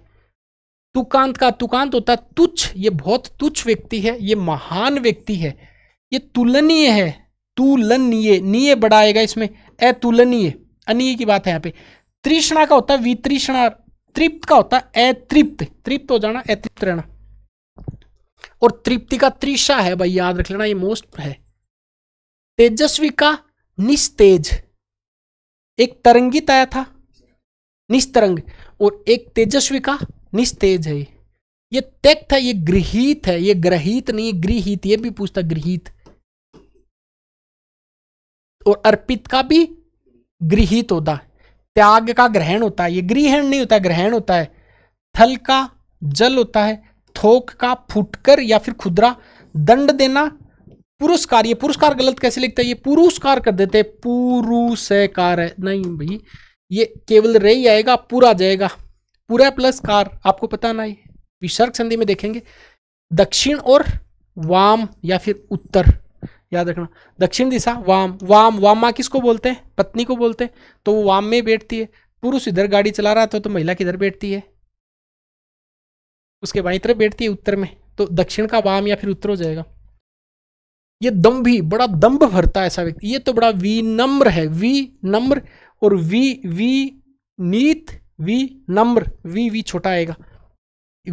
तुकांत का तुकांत होता है तुच्छ ये बहुत तुच्छ व्यक्ति है ये महान व्यक्ति है ये तुलनीय है तुलनीय निय बढ़ाएगा इसमें अतुलनीय अनीय की बात है यहाँ पे तृष्णा का होता है वितृष्णा तृप्त का होता है अतृप्त तृप्त हो जाना अतृप्त रहना और तृप्ति का त्रिषा है भाई याद रख लेना ये मोस्ट है तेजस्वी का निस्तेज एक तरंगित आया था निस्तरंग और एक तेजस्वी का निस्तेज है ये त्यक्त है ये गृहित है ये ग्रहित नहीं गृहित ये भी पूछता गृहित और अर्पित का भी गृहित होता है त्याग का ग्रहण होता है ये ग्रहण नहीं होता है ग्रहण होता है थल का जल होता है थोक का फुटकर या फिर खुदरा दंड देना पुरस्कार ये पुरस्कार गलत कैसे लिखता है ये पुरस्कार कर देते हैं पुरुषकार है नहीं भाई ये केवल रे ही आएगा पूरा जाएगा पूरा प्लस कार आपको पता ना ये विसर्ग संधि में देखेंगे दक्षिण और वाम या फिर उत्तर याद रखना दक्षिण दिशा वाम वाम वाम माँ किसको बोलते हैं पत्नी को बोलते हैं तो वो वाम में बैठती है पुरुष इधर गाड़ी चला रहा था तो महिला किधर बैठती है उसके बाई तरफ बैठती है उत्तर में तो दक्षिण का वाम या फिर उत्तर हो जाएगा ये दम्भ भी बड़ा दम्भ भरता है ऐसा व्यक्ति ये तो बड़ा विनम्र है वी नम्र और वी वी नीत वी नम्र वी वी छोटा आएगा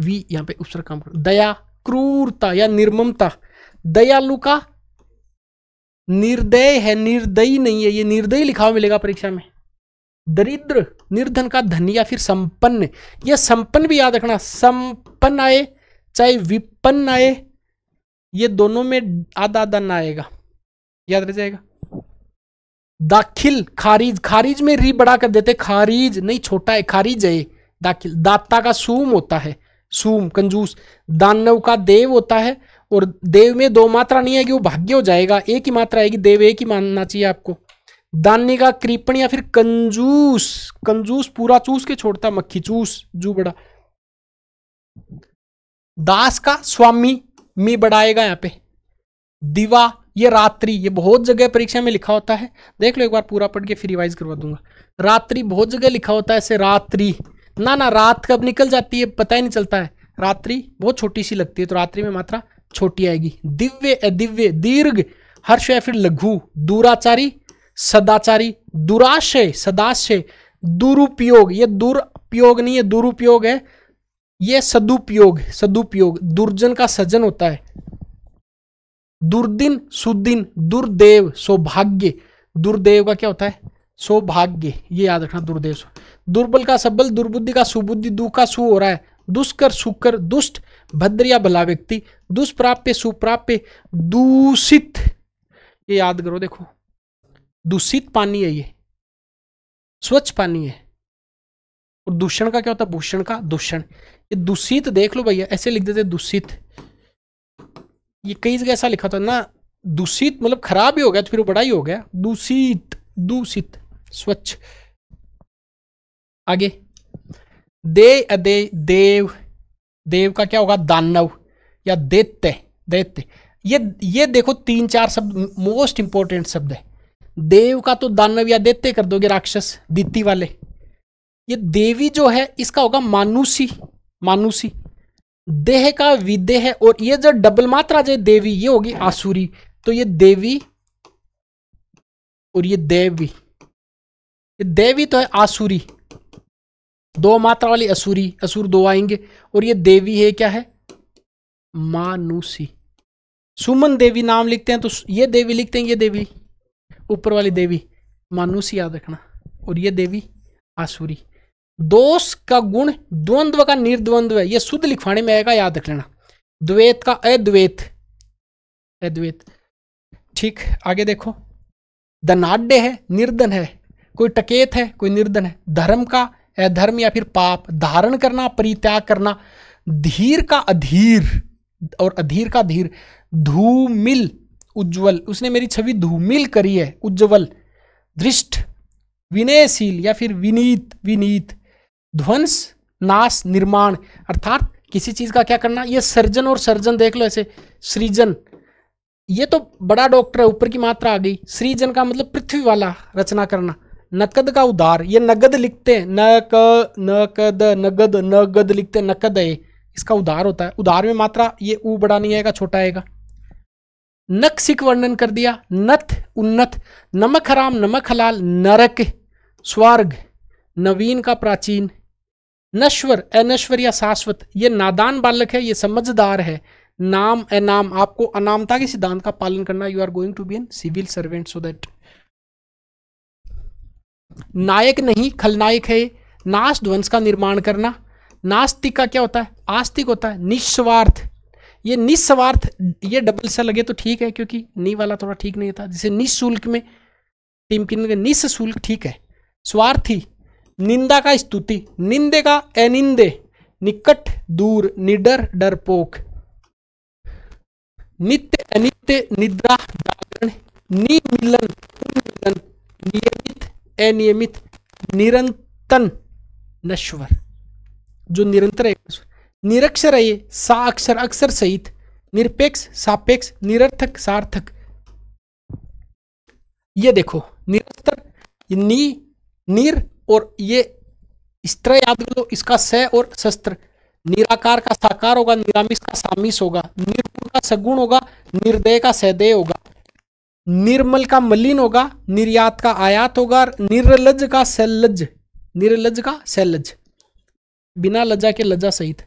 वी यहाँ पे उपसर्ग काम करो दया क्रूरता या निर्ममता दयालु का निर्दय है निर्दयी नहीं है ये निर्दयी लिखा हुआ मिलेगा परीक्षा में दरिद्र निर्धन का धन या फिर संपन्न यह संपन्न भी याद रखना संपन्न आए चाहे विपन्न आए ये दोनों में आधा आधा आएगा याद रह जाएगा दाखिल खारिज खारिज में री बड़ा कर देते खारिज नहीं छोटा है खारिज है दाखिल दाता का सूम होता है सूम कंजूस दानव का देव होता है और देव में दो मात्रा नहीं आएगी वो भाग्य हो जाएगा एक ही मात्रा आएगी देव एक ही मानना चाहिए आपको दानी का कृपण या फिर कंजूस कंजूस पूरा चूस के छोड़ता मक्खी चूस जू बड़ा दास का स्वामी मी बढ़ाएगा यहाँ पे दिवा ये रात्रि ये बहुत जगह परीक्षा में लिखा होता है देख लो एक बार पूरा पढ़ के फिर रिवाइज करवा दूंगा रात्रि बहुत जगह लिखा होता है ऐसे रात्रि ना ना रात कब निकल जाती है पता ही नहीं चलता है रात्रि बहुत छोटी सी लगती है तो रात्रि में मात्रा छोटी आएगी दिव्य दिव्य दीर्घ हर्ष है फिर लघु दूराचारी सदाचारी दुराशय सदाशय दुरुपयोग ये दुरुपयोग नहीं है दुरुपयोग है ये सदुपयोग सदुपयोग दुर्जन का सजन होता है दुर्दिन सुदिन दुर्देव सौभाग्य दुर्देव का क्या होता है सौभाग्य ये याद रखना दुर्देव दुर्बल का सबल दुर्बुद्धि का सुबुद्धि दुख का सु हो रहा है दुष्कर सुकर दुष्ट भद्र या भला व्यक्ति दुष्प्राप्य सुप्राप्य दूषित ये याद करो देखो दूषित पानी है ये स्वच्छ पानी है और दूषण का क्या होता है भूषण का दूषण ये दूषित देख लो भैया ऐसे लिख देते दूषित ये कई जगह ऐसा लिखा था ना दूषित मतलब खराब ही हो गया तो फिर वो बड़ा ही हो गया दूषित दूषित स्वच्छ आगे दे अदे देव देव का क्या होगा दानव या देते दैत्य ये ये देखो तीन चार शब्द मोस्ट इंपॉर्टेंट शब्द है देव का तो दानव या दैत्य कर दोगे राक्षस दीति वाले ये देवी जो है इसका होगा मानुषी मानुषी देह का विदेह और ये जो डबल मात्रा जो देवी ये होगी आसुरी तो ये देवी और ये देवी ये देवी तो है आसुरी दो मात्रा वाली असुरी असुर दो आएंगे और ये देवी है क्या है मानुसी सुमन देवी नाम लिखते हैं तो ये देवी लिखते हैं ये देवी ऊपर वाली देवी मानुसी याद रखना और ये देवी आसुरी दोष का गुण द्वंद्व का निर्द्वंद्व है ये शुद्ध लिखवाने में आएगा याद रख लेना द्वेत का अद्वेत अद्वेत ठीक आगे देखो धनाढ़ है निर्धन है कोई टकेत है कोई निर्धन है धर्म का अधर्म या फिर पाप धारण करना परित्याग करना धीर का अधीर और अधीर का धीर धूमिल उज्जवल उसने मेरी छवि धूमिल करी है उज्जवल दृष्ट विनयशील या फिर विनीत विनीत ध्वंस नाश निर्माण अर्थात किसी चीज़ का क्या करना ये सर्जन और सर्जन देख लो ऐसे सृजन ये तो बड़ा डॉक्टर है ऊपर की मात्रा आ गई सृजन का मतलब पृथ्वी वाला रचना करना नकद का उदार ये नगद लिखते हैं नक नकद नगद नगद लिखते नकद है इसका उदार होता है उदार में मात्रा ये ऊ बड़ा नहीं आएगा छोटा आएगा नक सिख वर्णन कर दिया नथ उन्नत नमक हराम नमक हलाल नरक स्वर्ग नवीन का प्राचीन नश्वर अनश्वर या शाश्वत ये नादान बालक है ये समझदार है नाम अनाम आपको अनामता के सिद्धांत का पालन करना you are going to be an civil servant so that नायक नहीं खलनायक है नाश ध्वंस का निर्माण करना नास्तिक का क्या होता है आस्तिक होता है निस्वार्थ ये निस्वार्थ ये डबल सा लगे तो ठीक है क्योंकि नी वाला थोड़ा ठीक नहीं था जैसे निःशुल्क में टीम की निःशुल्क ठीक है स्वार्थी निंदा का स्तुति निंदे का अनिंदे निकट दूर निडर डरपोक नित्य अनित्य निद्रा जागरण निमिलन उन्मिलन नियमित अनियमित निरंतन नश्वर जो निरंतर है निरक्षर ये सा अक्षर अक्षर सहित निरपेक्ष सापेक्ष निरर्थक सार्थक ये देखो निरर्थक नी निर और ये स्त्र याद करो इसका स और शस्त्र निराकार का साकार होगा निरामिष का सामिस होगा निर्गुण का सगुण होगा निर्दय का सदय होगा निर्मल का मलिन होगा निर्यात का आयात होगा निर्लज का सलज निर्लज का सलज बिना लज्जा के लज्जा सहित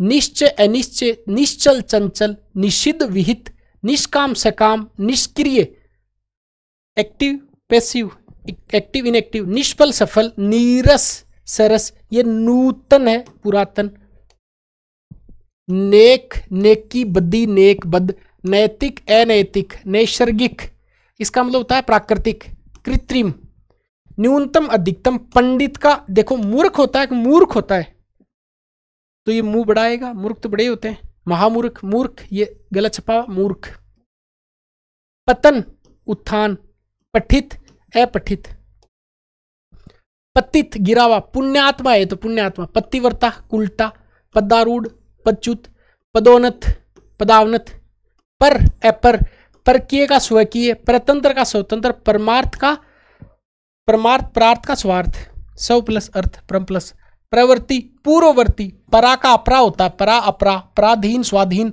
निश्चय अनिश्चय निश्चल चंचल निषिद्ध विहित निष्काम सकाम निष्क्रिय एक्टिव पैसिव एक्टिव इनएक्टिव निष्फल सफल नीरस सरस ये नूतन है पुरातन नेक नेकी बद्दी नेक बद नैतिक अनैतिक नैसर्गिक इसका मतलब होता है प्राकृतिक कृत्रिम न्यूनतम अधिकतम पंडित का देखो मूर्ख होता है मूर्ख होता है तो ये मुंह बढ़ाएगा मूर्ख तो बड़े होते हैं महामूर्ख मूर्ख ये गलत छपा मूर्ख पतन उत्थान पठित अपठित पतित गिरावा पुण्यात्मा है तो पुण्यात्मा पतिवर्ता कुलटा पदारूढ़ पच्युत पदोन्नत पदावनत पर अपर परकीय का स्वकीय परतंत्र का स्वतंत्र परमार्थ का परमार्थ प्रार्थ का स्वार्थ सौ प्लस अर्थ परम प्लस प्रवृत्ति पूर्ववर्ती परा का अपरा होता है परा अपरा पराधीन स्वाधीन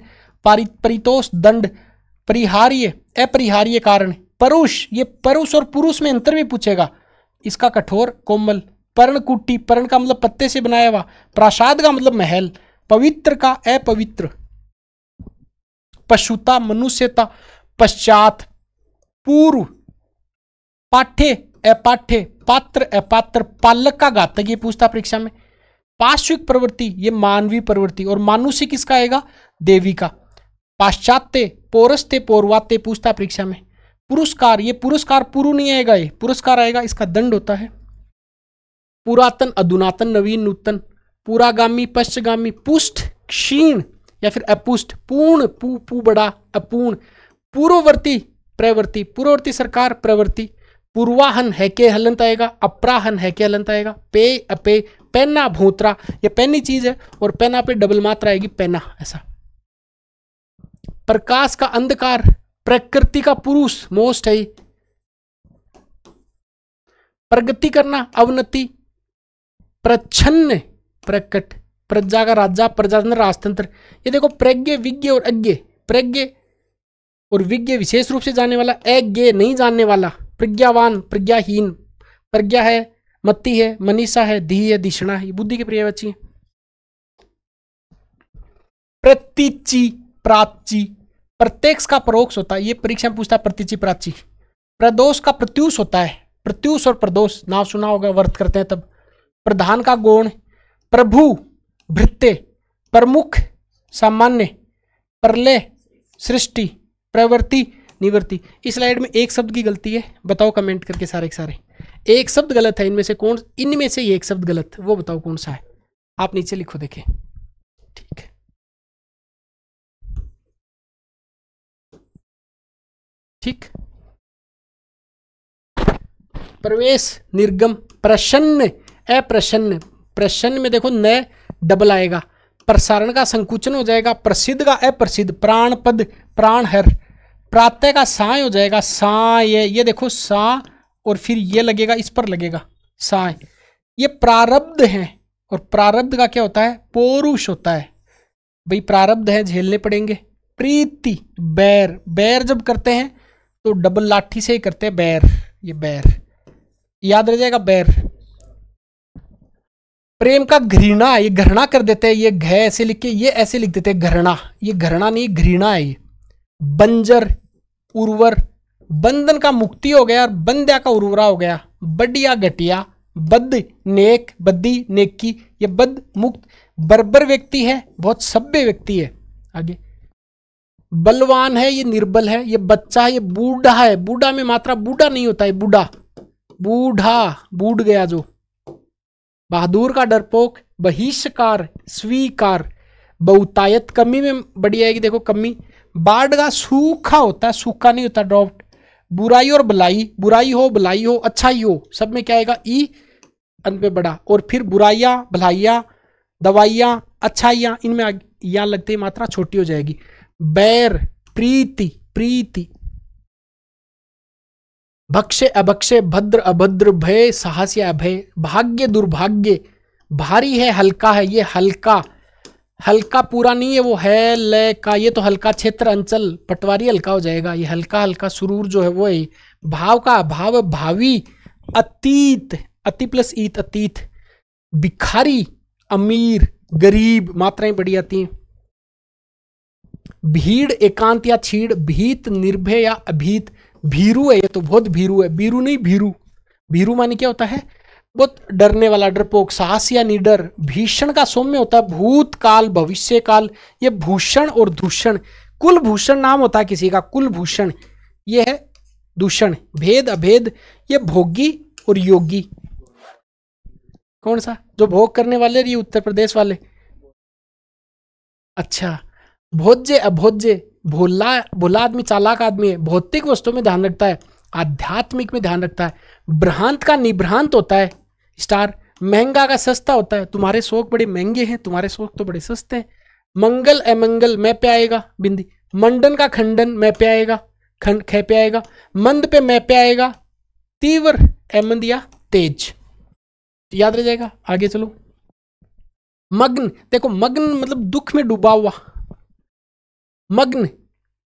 परितोष दंड परिहार्य अपरिहार्य कारण परुष ये परुष और पुरुष में अंतर भी पूछेगा इसका कठोर कोमल पर्णकुटी पर्ण का मतलब पत्ते से बनाया हुआ प्रासाद का मतलब महल पवित्र का अपवित्र पशुता मनुष्यता पश्चात पूर्व पाठ्य अपाठ्य पात्र अपात्र पालक का घातक ये पूछता परीक्षा में पार्श्विक प्रवृत्ति ये मानवीय प्रवृत्ति और मानुष्य किसका आएगा देवी का पाश्चात्य पोरस्ते पोरवाते पूछता परीक्षा में पुरस्कार ये पुरस्कार पुरु नहीं आएगा ये पुरस्कार आएगा इसका दंड होता है पुरातन अधुनातन नवीन नूतन पुरागामी पश्चगामी पुष्ट क्षीण या फिर अपुष्ट पूर्ण पू पू बड़ा अपूर्ण पूर्ववर्ती प्रवृत्ति पूर्ववर्ती सरकार प्रवृत्ति पूर्वाहन है के हलंत आएगा अपराहन है के हलंत आएगा पे अपे पैना भूतरा ये पैनी चीज है और पैना पे डबल मात्रा आएगी पैना ऐसा प्रकाश का अंधकार प्रकृति का पुरुष मोस्ट है प्रगति करना अवनति प्रच्छन्न प्रकट प्रजा का राजा प्रजातंत्र राजतंत्र ये देखो प्रज्ञ विज्ञ और अज्ञ प्रज्ञ और विज्ञ विशेष रूप से जाने वाला अज्ञ नहीं जानने वाला प्रज्ञावान प्रज्ञाहीन प्रज्ञा है मत्ती है मनीषा है दी है दिशणा है बुद्धि के प्रिय बच्ची है प्रतीचि प्राची प्रत्यक्ष का परोक्ष होता है ये परीक्षा में पूछता है प्रतीचि प्राची प्रदोष का प्रत्युष होता है प्रत्युष और प्रदोष नाम सुना होगा वर्त करते हैं तब प्रधान का गुण प्रभु भृत्य प्रमुख सामान्य प्रलय सृष्टि प्रवृत्ति निवृत्ति इस स्लाइड में एक शब्द की गलती है बताओ कमेंट करके सारे के सारे एक शब्द गलत है इनमें से कौन इनमें से एक शब्द गलत वो बताओ कौन सा है आप नीचे लिखो देखें ठीक है ठीक प्रवेश निर्गम प्रसन्न अप्रसन्न प्रसन्न में देखो न डबल आएगा प्रसारण का संकुचन हो जाएगा प्रसिद्ध का अप्रसिद्ध प्राण पद प्राण हर प्रातः का साय हो जाएगा साय ये देखो सा और फिर ये लगेगा इस पर लगेगा साय ये प्रारब्ध है और प्रारब्ध का क्या होता है पौरुष होता है भाई प्रारब्ध है झेलने पड़ेंगे प्रीति बैर बैर जब करते हैं तो डबल लाठी से ही करते हैं बैर ये बैर याद रह जाएगा बैर प्रेम का घृणा ये घृणा कर देते हैं ये घ ऐसे लिख के ये ऐसे लिख देते हैं घृणा ये घृणा नहीं घृणा है ये बंजर उर्वर बंधन का मुक्ति हो गया और बंध्या का उर्वरा हो गया बढ़िया घटिया बद्ध नेक बद्दी नेकी ये बद मुक्त बर्बर व्यक्ति है बहुत सभ्य व्यक्ति है आगे बलवान है ये निर्बल है ये बच्चा है ये बूढ़ा है बूढ़ा में मात्रा बूढ़ा नहीं होता है बूढ़ा बूढ़ा बूढ़ गया जो बहादुर का डरपोक बहिष्कार स्वीकार बहुतायत कमी में बढ़िया है कि देखो कमी बाढ़ का सूखा होता है सूखा नहीं होता ड्रॉप्ट बुराई और भलाई बुराई हो भलाई हो अच्छाई हो सब में क्या आएगा ई अन पे बड़ा और फिर बुराइयाँ भलाइयाँ दवाइयाँ अच्छाइयाँ इनमें या लगते ही मात्रा छोटी हो जाएगी बैर प्रीति प्रीति भक्ष्य अभक्ष्य भद्र अभद्र भय साहस्य अभय भाग्य दुर्भाग्य भारी है हल्का है ये हल्का हल्का पूरा नहीं है वो है लय का ये तो हल्का क्षेत्र अंचल पटवारी हल्का हो जाएगा ये हल्का हल्का सुरूर जो है वो है भाव का भाव भावी अतीत अति प्लस ईत अतीत भिखारी अमीर गरीब मात्राएं बढ़ी आती हैं भीड़ एकांत या छीड़ भीत निर्भय या अभीत भीरू है ये तो बहुत भीरू है भीरू नहीं भीरू भीरू माने क्या होता है बहुत डरने वाला डरपोक साहस या निडर भीषण का सौम्य होता है भूतकाल भविष्य काल ये भूषण और दूषण कुल भूषण नाम होता है किसी का कुल भूषण ये है दूषण भेद अभेद ये भोगी और योगी कौन सा जो भोग करने वाले ये उत्तर प्रदेश वाले अच्छा भोज्य अभोज्य भोला भोला आदमी चालाक आदमी है भौतिक वस्तुओं में ध्यान रखता है आध्यात्मिक में ध्यान रखता है भ्रांत का निभ्रांत होता है स्टार महंगा का सस्ता होता है तुम्हारे शौक बड़े महंगे हैं तुम्हारे शौक तो बड़े सस्ते हैं मंगल अमंगल मैं पे आएगा बिंदी मंडन का खंडन मैं पे आएगा खंड खे पे आएगा मंद पे मैं पे आएगा तीव्र एमंद या तेज याद रह जाएगा आगे चलो मग्न देखो मग्न मतलब दुख में डूबा हुआ मग्न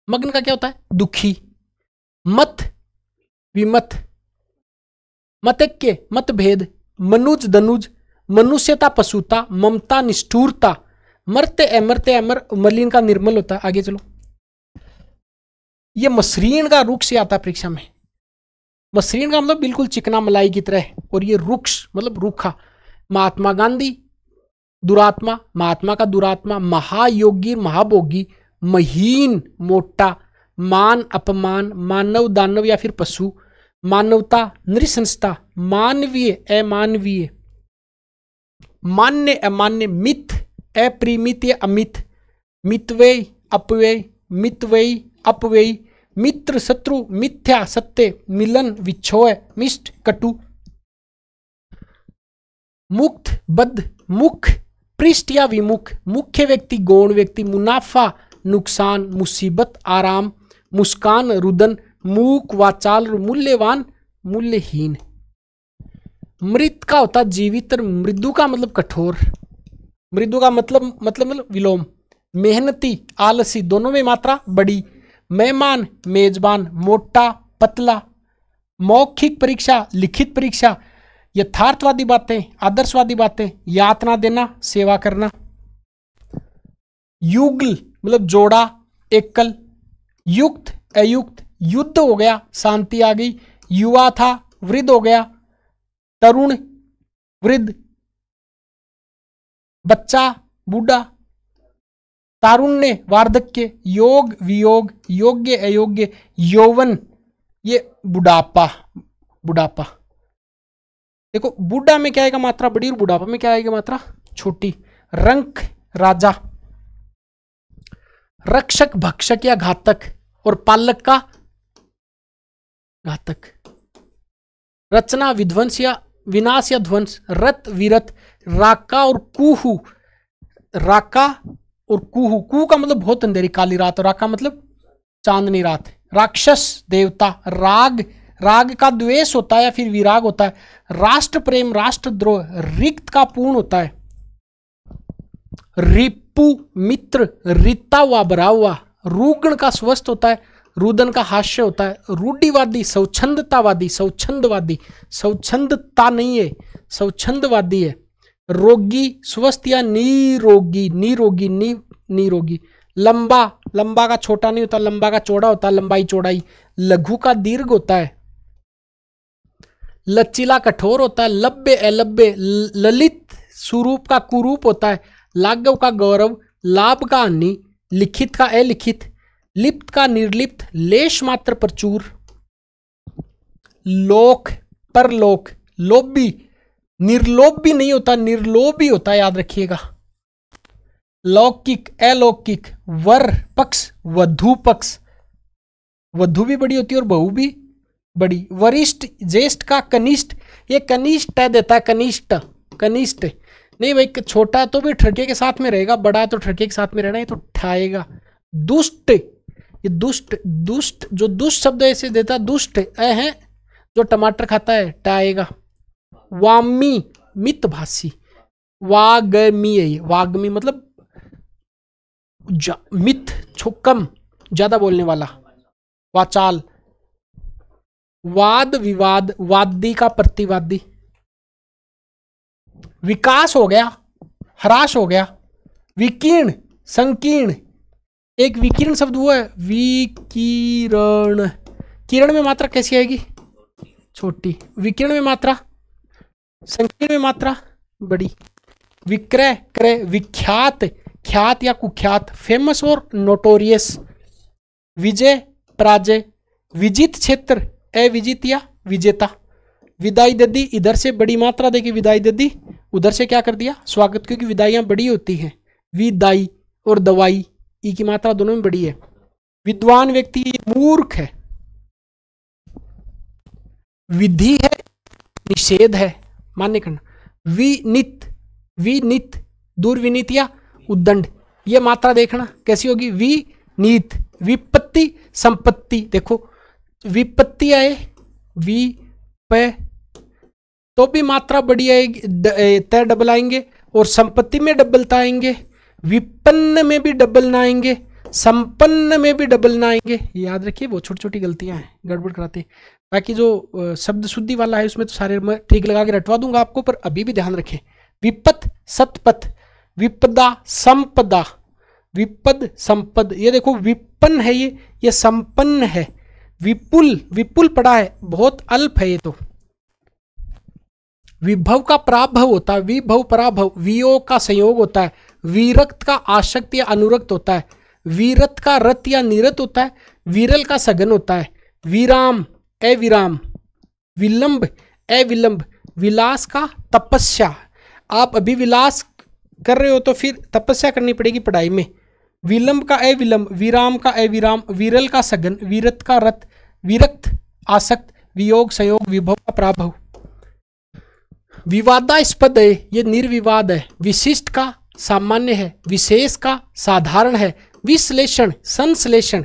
मग्न का क्या होता है दुखी मत विमत मतक्य मतभेद मनुज दनुज मनुष्यता पशुता ममता निष्ठुरता मरते अमरते अमर मलिन का निर्मल होता है आगे चलो ये मसरीन का से आता परीक्षा में मसरीन का मतलब बिल्कुल चिकना मलाई की तरह और ये रुक्ष मतलब रूखा महात्मा गांधी दुरात्मा महात्मा का दुरात्मा महायोगी महाभोगी महीन मोटा मान अपमान मानव दानव या फिर पशु मानवता नृशंसता मानवीय अमानवीय मान्य अमान्य मिथ अपरिमित अमित मितव्यय अपव्यय मितव्ययी अपव्ययी मित्र शत्रु मिथ्या सत्य मिलन विच्छोय मिष्ट कटु मुक्त बद्ध मुख पृष्ठ या विमुख मुख्य व्यक्ति गौण व्यक्ति मुनाफा नुकसान मुसीबत आराम मुस्कान रुदन मूक वाचाल और मूल्यवान मूल्यहीन मृत का होता जीवित और मृदु का मतलब कठोर मृदु का मतलब मतलब मतलब विलोम मेहनती आलसी दोनों में मात्रा बड़ी मेहमान मेजबान मोटा पतला मौखिक परीक्षा लिखित परीक्षा यथार्थवादी बातें आदर्शवादी बातें यातना देना सेवा करना युगल मतलब जोड़ा एकल युक्त अयुक्त युद्ध हो गया शांति आ गई युवा था वृद्ध हो गया तरुण वृद्ध बच्चा बूढ़ा तारुण्य वार्धक्य योग वियोग योग्य अयोग्य यौवन ये बुढ़ापा बुढ़ापा देखो बुढा में क्या आएगा मात्रा बड़ी और बुढ़ापा में क्या आएगी मात्रा छोटी रंक राजा रक्षक भक्षक या घातक और पालक का घातक रचना विध्वंस या विनाश या ध्वंस रत विरत राका और कुहू राका और कुहू कुहू का मतलब बहुत अंधेरी काली रात और राका मतलब चांदनी रात राक्षस देवता राग राग का द्वेष होता है या फिर विराग होता है राष्ट्र प्रेम राष्ट्रद्रोह रिक्त का पूर्ण होता है रिपु मित्र रीता हुआ बरा हुआ रुग्ण का स्वस्थ होता है रुदन का हास्य होता है रूढ़ीवादी स्वच्छंदतावादी स्वच्छंदवादी स्वच्छंदता नहीं है स्वच्छंदवादी है रोगी स्वस्थ या निरोगी निरोगी नी निरोगी लंबा लंबा का छोटा नहीं होता लंबा का चौड़ा होता है लंबाई चौड़ाई लघु का दीर्घ होता है लचीला कठोर होता है लब्बे अलब्बे ललित स्वरूप का कुरूप होता है लाघव का गौरव लाभ का अन्य लिखित का अलिखित लिप्त का निर्लिप्त लेश मात्र प्रचुर लोक परलोक लोभी निर्लोभ भी नहीं होता निर्लोभ भी होता याद रखिएगा लौकिक अलौकिक वर पक्ष वधु पक्ष वधु भी बड़ी होती है और बहु भी बड़ी वरिष्ठ ज्येष्ठ का कनिष्ठ ये कनिष्ठ है देता है कनिष्ठ कनिष्ठ नहीं भाई छोटा तो भी ठड़के के साथ में रहेगा बड़ा तो ठड़के के साथ में रहना ये तो ठाएगा दुष्ट ये दुष्ट दुष्ट जो दुष्ट शब्द ऐसे देता दुष्ट ए है जो टमाटर खाता है टाएगा वामी वामी भाषी वागमी है वागमी मतलब मित छुक्कम ज्यादा बोलने वाला वाचाल वाद विवाद वादी का प्रतिवादी विकास हो गया हराश हो गया विकीर्ण संकीर्ण एक विकिरण शब्द हुआ है विकिरण किरण में मात्रा कैसी आएगी छोटी विकिरण में मात्रा संकीर्ण में मात्रा बड़ी विक्रय क्रय विख्यात ख्यात या कुख्यात फेमस और नोटोरियस विजय पराजय विजित क्षेत्र अविजित या विजेता विदाई ददी इधर से बड़ी मात्रा देगी विदाई दे उधर से क्या कर दिया स्वागत क्योंकि विदाइयां बड़ी होती हैं विदाई और दवाई ई की मात्रा दोनों में बड़ी है विद्वान व्यक्ति मूर्ख है विधि है निषेध है मान्य करना विनित विनित दुर्विनीत या उद्दंड यह मात्रा देखना कैसी होगी विनीत विपत्ति संपत्ति देखो विपत्ति आए वी प तो भी मात्रा बड़ी आएगी तय डबल आएंगे और संपत्ति में डबलता आएंगे विपन्न में भी डबल ना आएंगे संपन्न में भी डबल ना आएंगे याद रखिए वो छोटी छोटी गलतियां हैं गड़बड़ कराते बाकी जो शब्द शुद्धि वाला है उसमें तो सारे मैं ठीक लगा के रटवा दूंगा आपको पर अभी भी ध्यान रखें विपत सतपथ विपदा संपदा विपद संपद ये देखो विपन्न है ये ये संपन्न है विपुल विपुल पड़ा है बहुत अल्प है ये तो विभव का प्राभव होता है विभव पराभव वियोग का संयोग होता है वीरक्त का आशक्त या अनुरक्त होता है वीरत का रत या निरत होता है विरल का सघन होता है विराम ए विराम विलंब ए विलंब विलास का तपस्या आप अभी विलास कर रहे हो तो फिर तपस्या करनी पड़ेगी पढ़ाई में विलंब का ए विलंब विराम का ए विराम विरल का सघन वीरत का रत विरक्त आसक्त वियोग संयोग विभव का प्राभव विवादास्पद है ये निर्विवाद है विशिष्ट का सामान्य है विशेष का साधारण है विश्लेषण संश्लेषण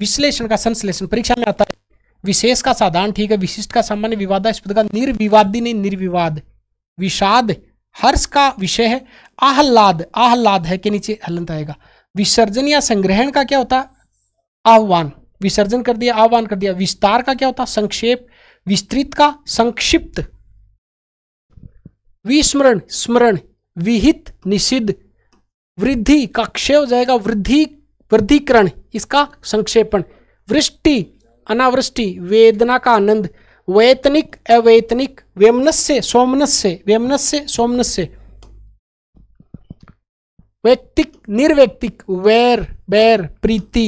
विश्लेषण का संश्लेषण परीक्षा में आता है विशेष का साधारण ठीक है विशिष्ट का सामान्य विवादास्पद का निर्विवादी नहीं निर्विवाद विषाद हर्ष का विषय है आह्लाद आह्लाद है के नीचे हलंत आएगा विसर्जन या संग्रहण का क्या होता आह्वान विसर्जन कर दिया आह्वान कर दिया विस्तार का क्या होता संक्षेप विस्तृत का संक्षिप्त विस्मरण स्मरण विहित निषिद्ध वृद्धि का क्षय हो जाएगा वृद्धि वृद्धिकरण इसका संक्षेपण वृष्टि अनावृष्टि वेदना का आनंद वैतनिक अवैतनिक व्यमनस्य सोमनस्य व्यमनस्य सोमनस्य व्यक्तिक निर्व्यक्तिक वैर बैर प्रीति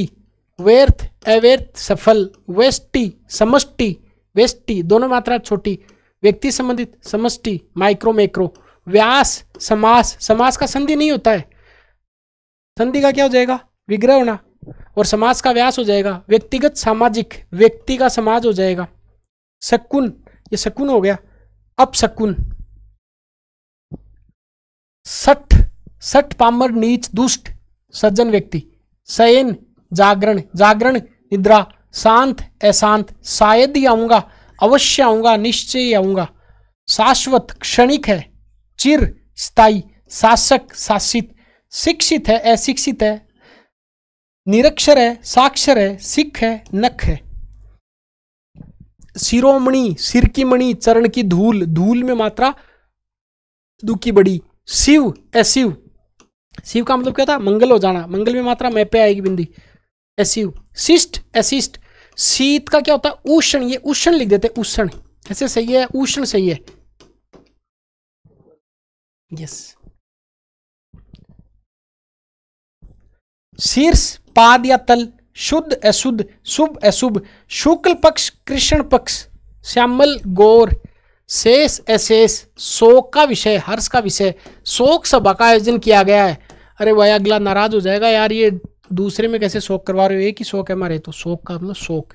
व्यर्थ अव्यर्थ सफल वेष्टि समष्टि वेष्टि दोनों मात्रा छोटी व्यक्ति संबंधित समष्टि माइक्रो मैक्रो व्यास समास समास का संधि नहीं होता है संधि का क्या हो जाएगा विग्रह होना और समाज का व्यास हो जाएगा व्यक्तिगत सामाजिक व्यक्ति का समाज हो जाएगा शकुन ये शकुन हो गया अब शकुन सठ सठ पामर नीच दुष्ट सज्जन व्यक्ति सयन जागरण जागरण निद्रा शांत अशांत शायद ही आऊंगा अवश्य आऊंगा निश्चय आऊंगा शाश्वत क्षणिक है चिर स्थायी शासक शासित शिक्षित है अशिक्षित है निरक्षर है साक्षर है सिख है नख है शिरोमणि सिर की मणि चरण की धूल धूल में मात्रा दुखी बड़ी शिव अशिव शिव का मतलब क्या था मंगल हो जाना मंगल में मात्रा मैपे पे आएगी बिंदी अशिव शिष्ट अशिष्ट शीत का क्या होता है उष्ण ये उष्ण लिख देते उष्ण ऐसे सही है उष्ण सही है यस शीर्ष पाद या तल शुद्ध अशुद्ध शुभ अशुभ शुक्ल पक्ष कृष्ण पक्ष श्यामल गौर शेष अशेष शोक का विषय हर्ष का विषय शोक सभा का आयोजन किया गया है अरे वह अगला नाराज हो जाएगा यार ये दूसरे में कैसे शोक करवा रहे हो एक ही शोक है हमारे तो शोक का मतलब शोक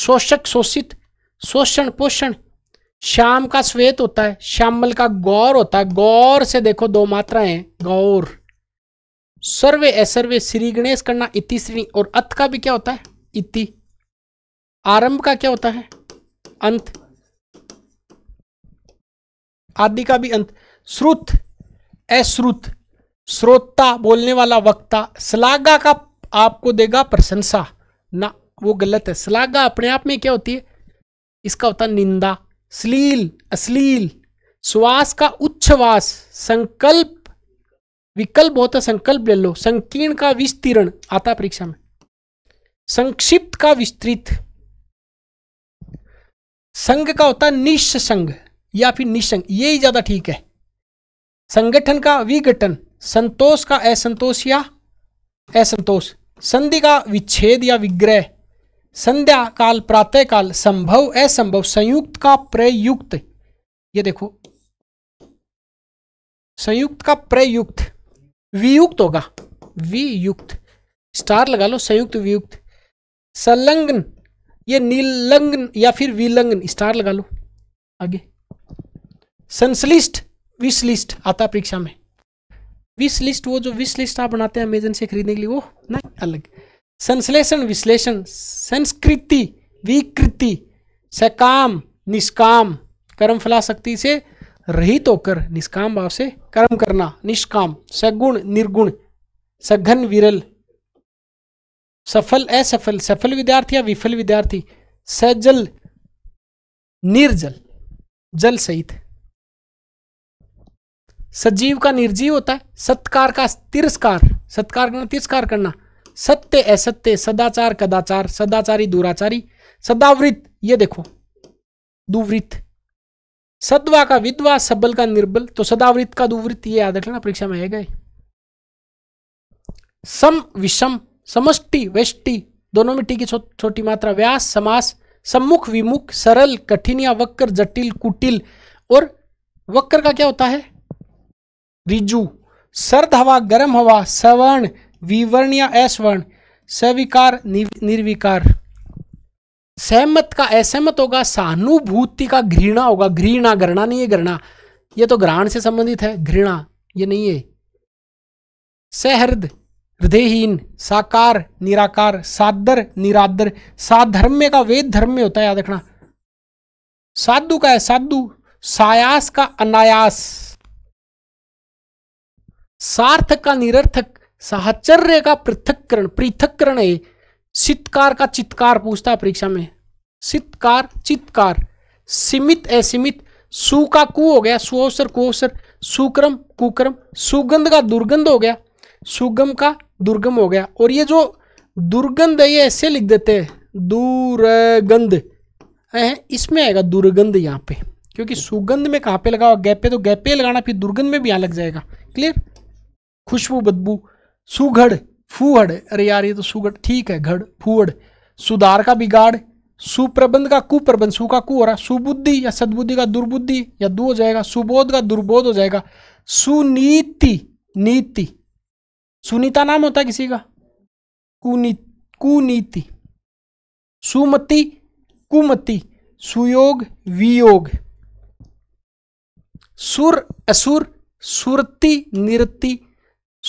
शोषक शोषित शोषण पोषण श्याम का श्वेत होता है श्यामल का गौर होता है गौर से देखो दो मात्राएं गौर सर्वे असर्वे श्री गणेश करना इति श्री और अत का भी क्या होता है इति आरंभ का क्या होता है अंत आदि का भी अंत श्रुत अश्रुत श्रोता बोलने वाला वक्ता श्लाघा का आपको देगा प्रशंसा ना वो गलत है श्लाघा अपने आप में क्या होती है इसका होता निंदा स्लील अश्लील श्वास का उच्छ्वास संकल्प विकल्प होता संकल्प ले लो संकीर्ण का विस्तीर्ण आता परीक्षा में संक्षिप्त का विस्तृत संघ का होता निस्संग या फिर निसंग ये ही ज्यादा ठीक है संगठन का विघटन संतोष का असंतोष या असंतोष संधि का विच्छेद या विग्रह संध्या काल प्रातः काल संभव असंभव संयुक्त का प्रयुक्त ये देखो संयुक्त का प्रयुक्त वियुक्त होगा वियुक्त स्टार लगा लो संयुक्त वियुक्त संलग्न ये नीलंगन या फिर विलग्न स्टार लगा लो आगे संश्लिष्ट विश्लिष्ट आता परीक्षा में विश लिस्ट वो जो विश लिस्ट आप बनाते हैं अमेजन से खरीदने के लिए वो ना अलग संश्लेषण विश्लेषण संस्कृति विकृति सकाम निष्काम कर्म फला शक्ति से रहित होकर निष्काम भाव से कर्म करना निष्काम सगुण निर्गुण सघन विरल सफल असफल सफल विद्यार्थी या विफल विद्यार्थी सजल निर्जल जल सहित सजीव का निर्जीव होता है सत्कार का तिरस्कार सत्कार करना तिरस्कार करना सत्य असत्य सदाचार कदाचार सदाचारी दुराचारी सदावृत ये देखो दुवृत सदवा का विद्वा सबल का निर्बल तो सदावृत का दुवृत ये याद रखना परीक्षा में आएगा सम विषम समष्टि वेष्टि दोनों में टी की छोटी मात्रा व्यास समास सम्मुख विमुख सरल कठिन या वक्र जटिल कुटिल और वक्र का क्या होता है रिजु सर्द हवा गर्म हवा सवर्ण विवर्ण या अस्वर्ण सविकार निर्विकार सहमत का असहमत होगा सहानुभूति का घृणा होगा घृणा गणा नहीं है गृणा ये तो ग्रहण से संबंधित है घृणा ये नहीं है सहृद हृदयहीन साकार निराकार सादर निरादर साधर्म्य का वेद धर्म में होता है याद रखना साधु का है साधु सायास का अनायास सार्थक का निरर्थक साहचर्य का पृथककरण पृथककरण है सितकार का चित्कार पूछता है परीक्षा में सितकार चित्कार सीमित असीमित सु का कु हो गया सुअवसर कुअवसर सुक्रम कुक्रम सुगंध का दुर्गंध हो गया सुगम का दुर्गम हो गया और ये जो दुर्गंध है ये ऐसे लिख देते हैं दुर्गंध है इसमें आएगा दुर्गंध यहाँ पे क्योंकि सुगंध में कहाँ पे लगा हुआ गैप पे तो गैप पे लगाना फिर दुर्गंध में भी यहाँ लग जाएगा क्लियर खुशबू बदबू सुघड़ फूहड़ अरे यार ये तो सुगढ़ ठीक है घड़ फूहड़ सुधार का बिगाड़ सुप्रबंध का कुप्रबंध सु का कु हो रहा सुबुद्धि या सदबुद्धि का दुर्बुद्धि या दु हो जाएगा सुबोध का दुर्बोध हो जाएगा सुनीति नीति सुनीता नाम होता है किसी का कुनी कुनीति सुमति कुमति सुयोग वियोग सुर असुर सुरति निरति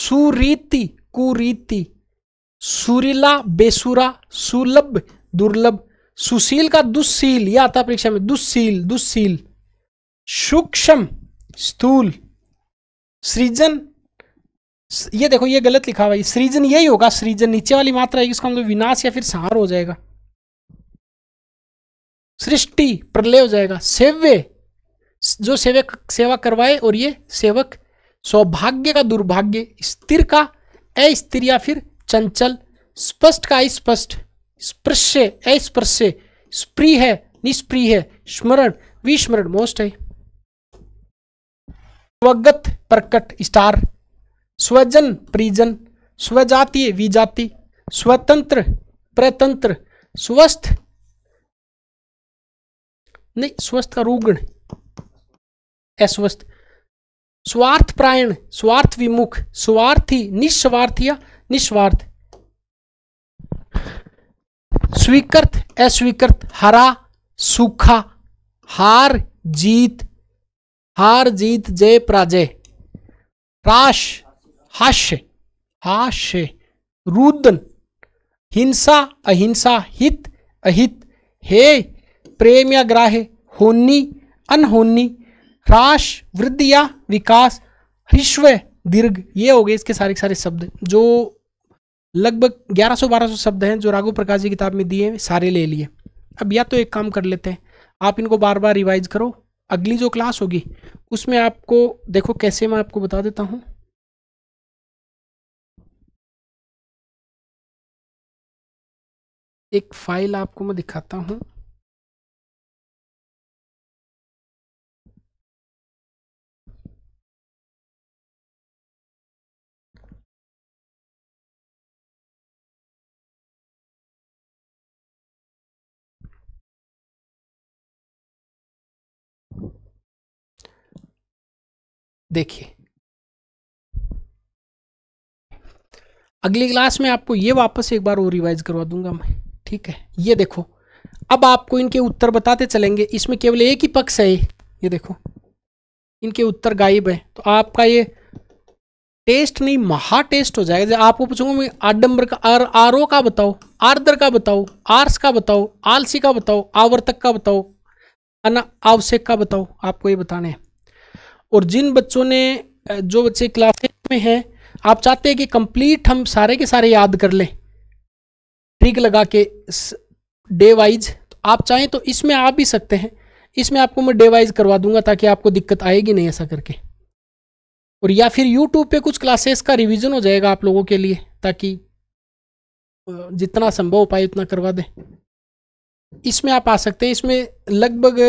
सुरीति कुरीति सुरीला बेसुरा सुलभ दुर्लभ सुशील का दुशील यह आता परीक्षा में दुशील दुशील सूक्ष्म स्थूल सृजन ये देखो ये गलत लिखा हुआ है सृजन यही होगा सृजन नीचे वाली मात्रा है इसका मतलब विनाश या फिर सहार हो जाएगा सृष्टि प्रलय हो जाएगा सेव्य जो सेवक सेवा करवाए और ये सेवक सौभाग्य का दुर्भाग्य स्थिर का अस्थिर या फिर चंचल स्पष्ट का स्पष्ट स्पृश्य अस्पृश्य स्प्री है निष्प्रिय है स्मरण विस्मरण मोस्ट है स्वगत प्रकट स्टार स्वजन परिजन स्वजातीय विजाति स्वतंत्र प्रतंत्र स्वस्थ नहीं स्वस्थ का रुग्ण अस्वस्थ स्वार्थ प्रायण स्वार्थ विमुख स्वार्थी निस्वार्थ या निस्वार्थ स्वीकृत अस्वीकृत हरा सूखा हार जीत हार जीत जय पराजय राश हास्य हास्य रुदन हिंसा अहिंसा हित अहित हे प्रेम या ग्राह्य होनी अनहोनी ह्रास वृद्धि या विकास ह्रस्व दीर्घ ये हो गए इसके सारे सारे शब्द जो लगभग 1100-1200 शब्द हैं जो राघव प्रकाश जी किताब में दिए हैं सारे ले लिए अब या तो एक काम कर लेते हैं आप इनको बार बार रिवाइज करो अगली जो क्लास होगी उसमें आपको देखो कैसे मैं आपको बता देता हूँ एक फाइल आपको मैं दिखाता हूँ देखिए अगली क्लास में आपको ये वापस एक बार और रिवाइज करवा दूंगा मैं ठीक है ये देखो अब आपको इनके उत्तर बताते चलेंगे इसमें केवल एक ही पक्ष है ये देखो इनके उत्तर गायब है तो आपका ये टेस्ट नहीं महा टेस्ट हो जाएगा जब आपको पूछूंगा मैं आडम्बर का आर ओ का बताओ आर्दर का बताओ आर्स का बताओ आलसी का बताओ आवर्तक का बताओ अना आवश्यक का बताओ आपको ये बताने हैं और जिन बच्चों ने जो बच्चे क्लास एट में हैं आप चाहते हैं कि कंप्लीट हम सारे के सारे याद कर लें ट्रिक लगा के डे वाइज तो आप चाहें तो इसमें आ भी सकते हैं इसमें आपको मैं डे वाइज करवा दूंगा ताकि आपको दिक्कत आएगी नहीं ऐसा करके और या फिर यूट्यूब पे कुछ क्लासेस का रिवीजन हो जाएगा आप लोगों के लिए ताकि जितना संभव हो पाए उतना करवा दें इसमें आप आ सकते हैं इसमें लगभग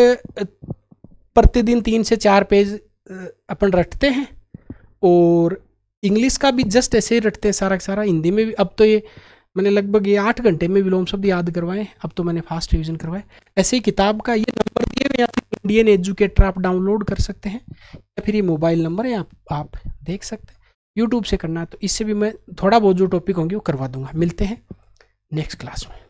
प्रतिदिन तीन से चार पेज अपन रटते हैं और इंग्लिश का भी जस्ट ऐसे ही रटते हैं सारा का सारा हिंदी में भी अब तो ये मैंने लगभग ये आठ घंटे में विलोम शब्द याद करवाए अब तो मैंने फास्ट रिविजन करवाए ऐसे ही किताब का ये नंबर दिए हुए यहाँ इंडियन एजुकेटर आप डाउनलोड कर सकते हैं या फिर ये मोबाइल नंबर है आप, आप देख सकते हैं यूट्यूब से करना है तो इससे भी मैं थोड़ा बहुत जो टॉपिक होंगे वो करवा दूंगा मिलते हैं नेक्स्ट क्लास में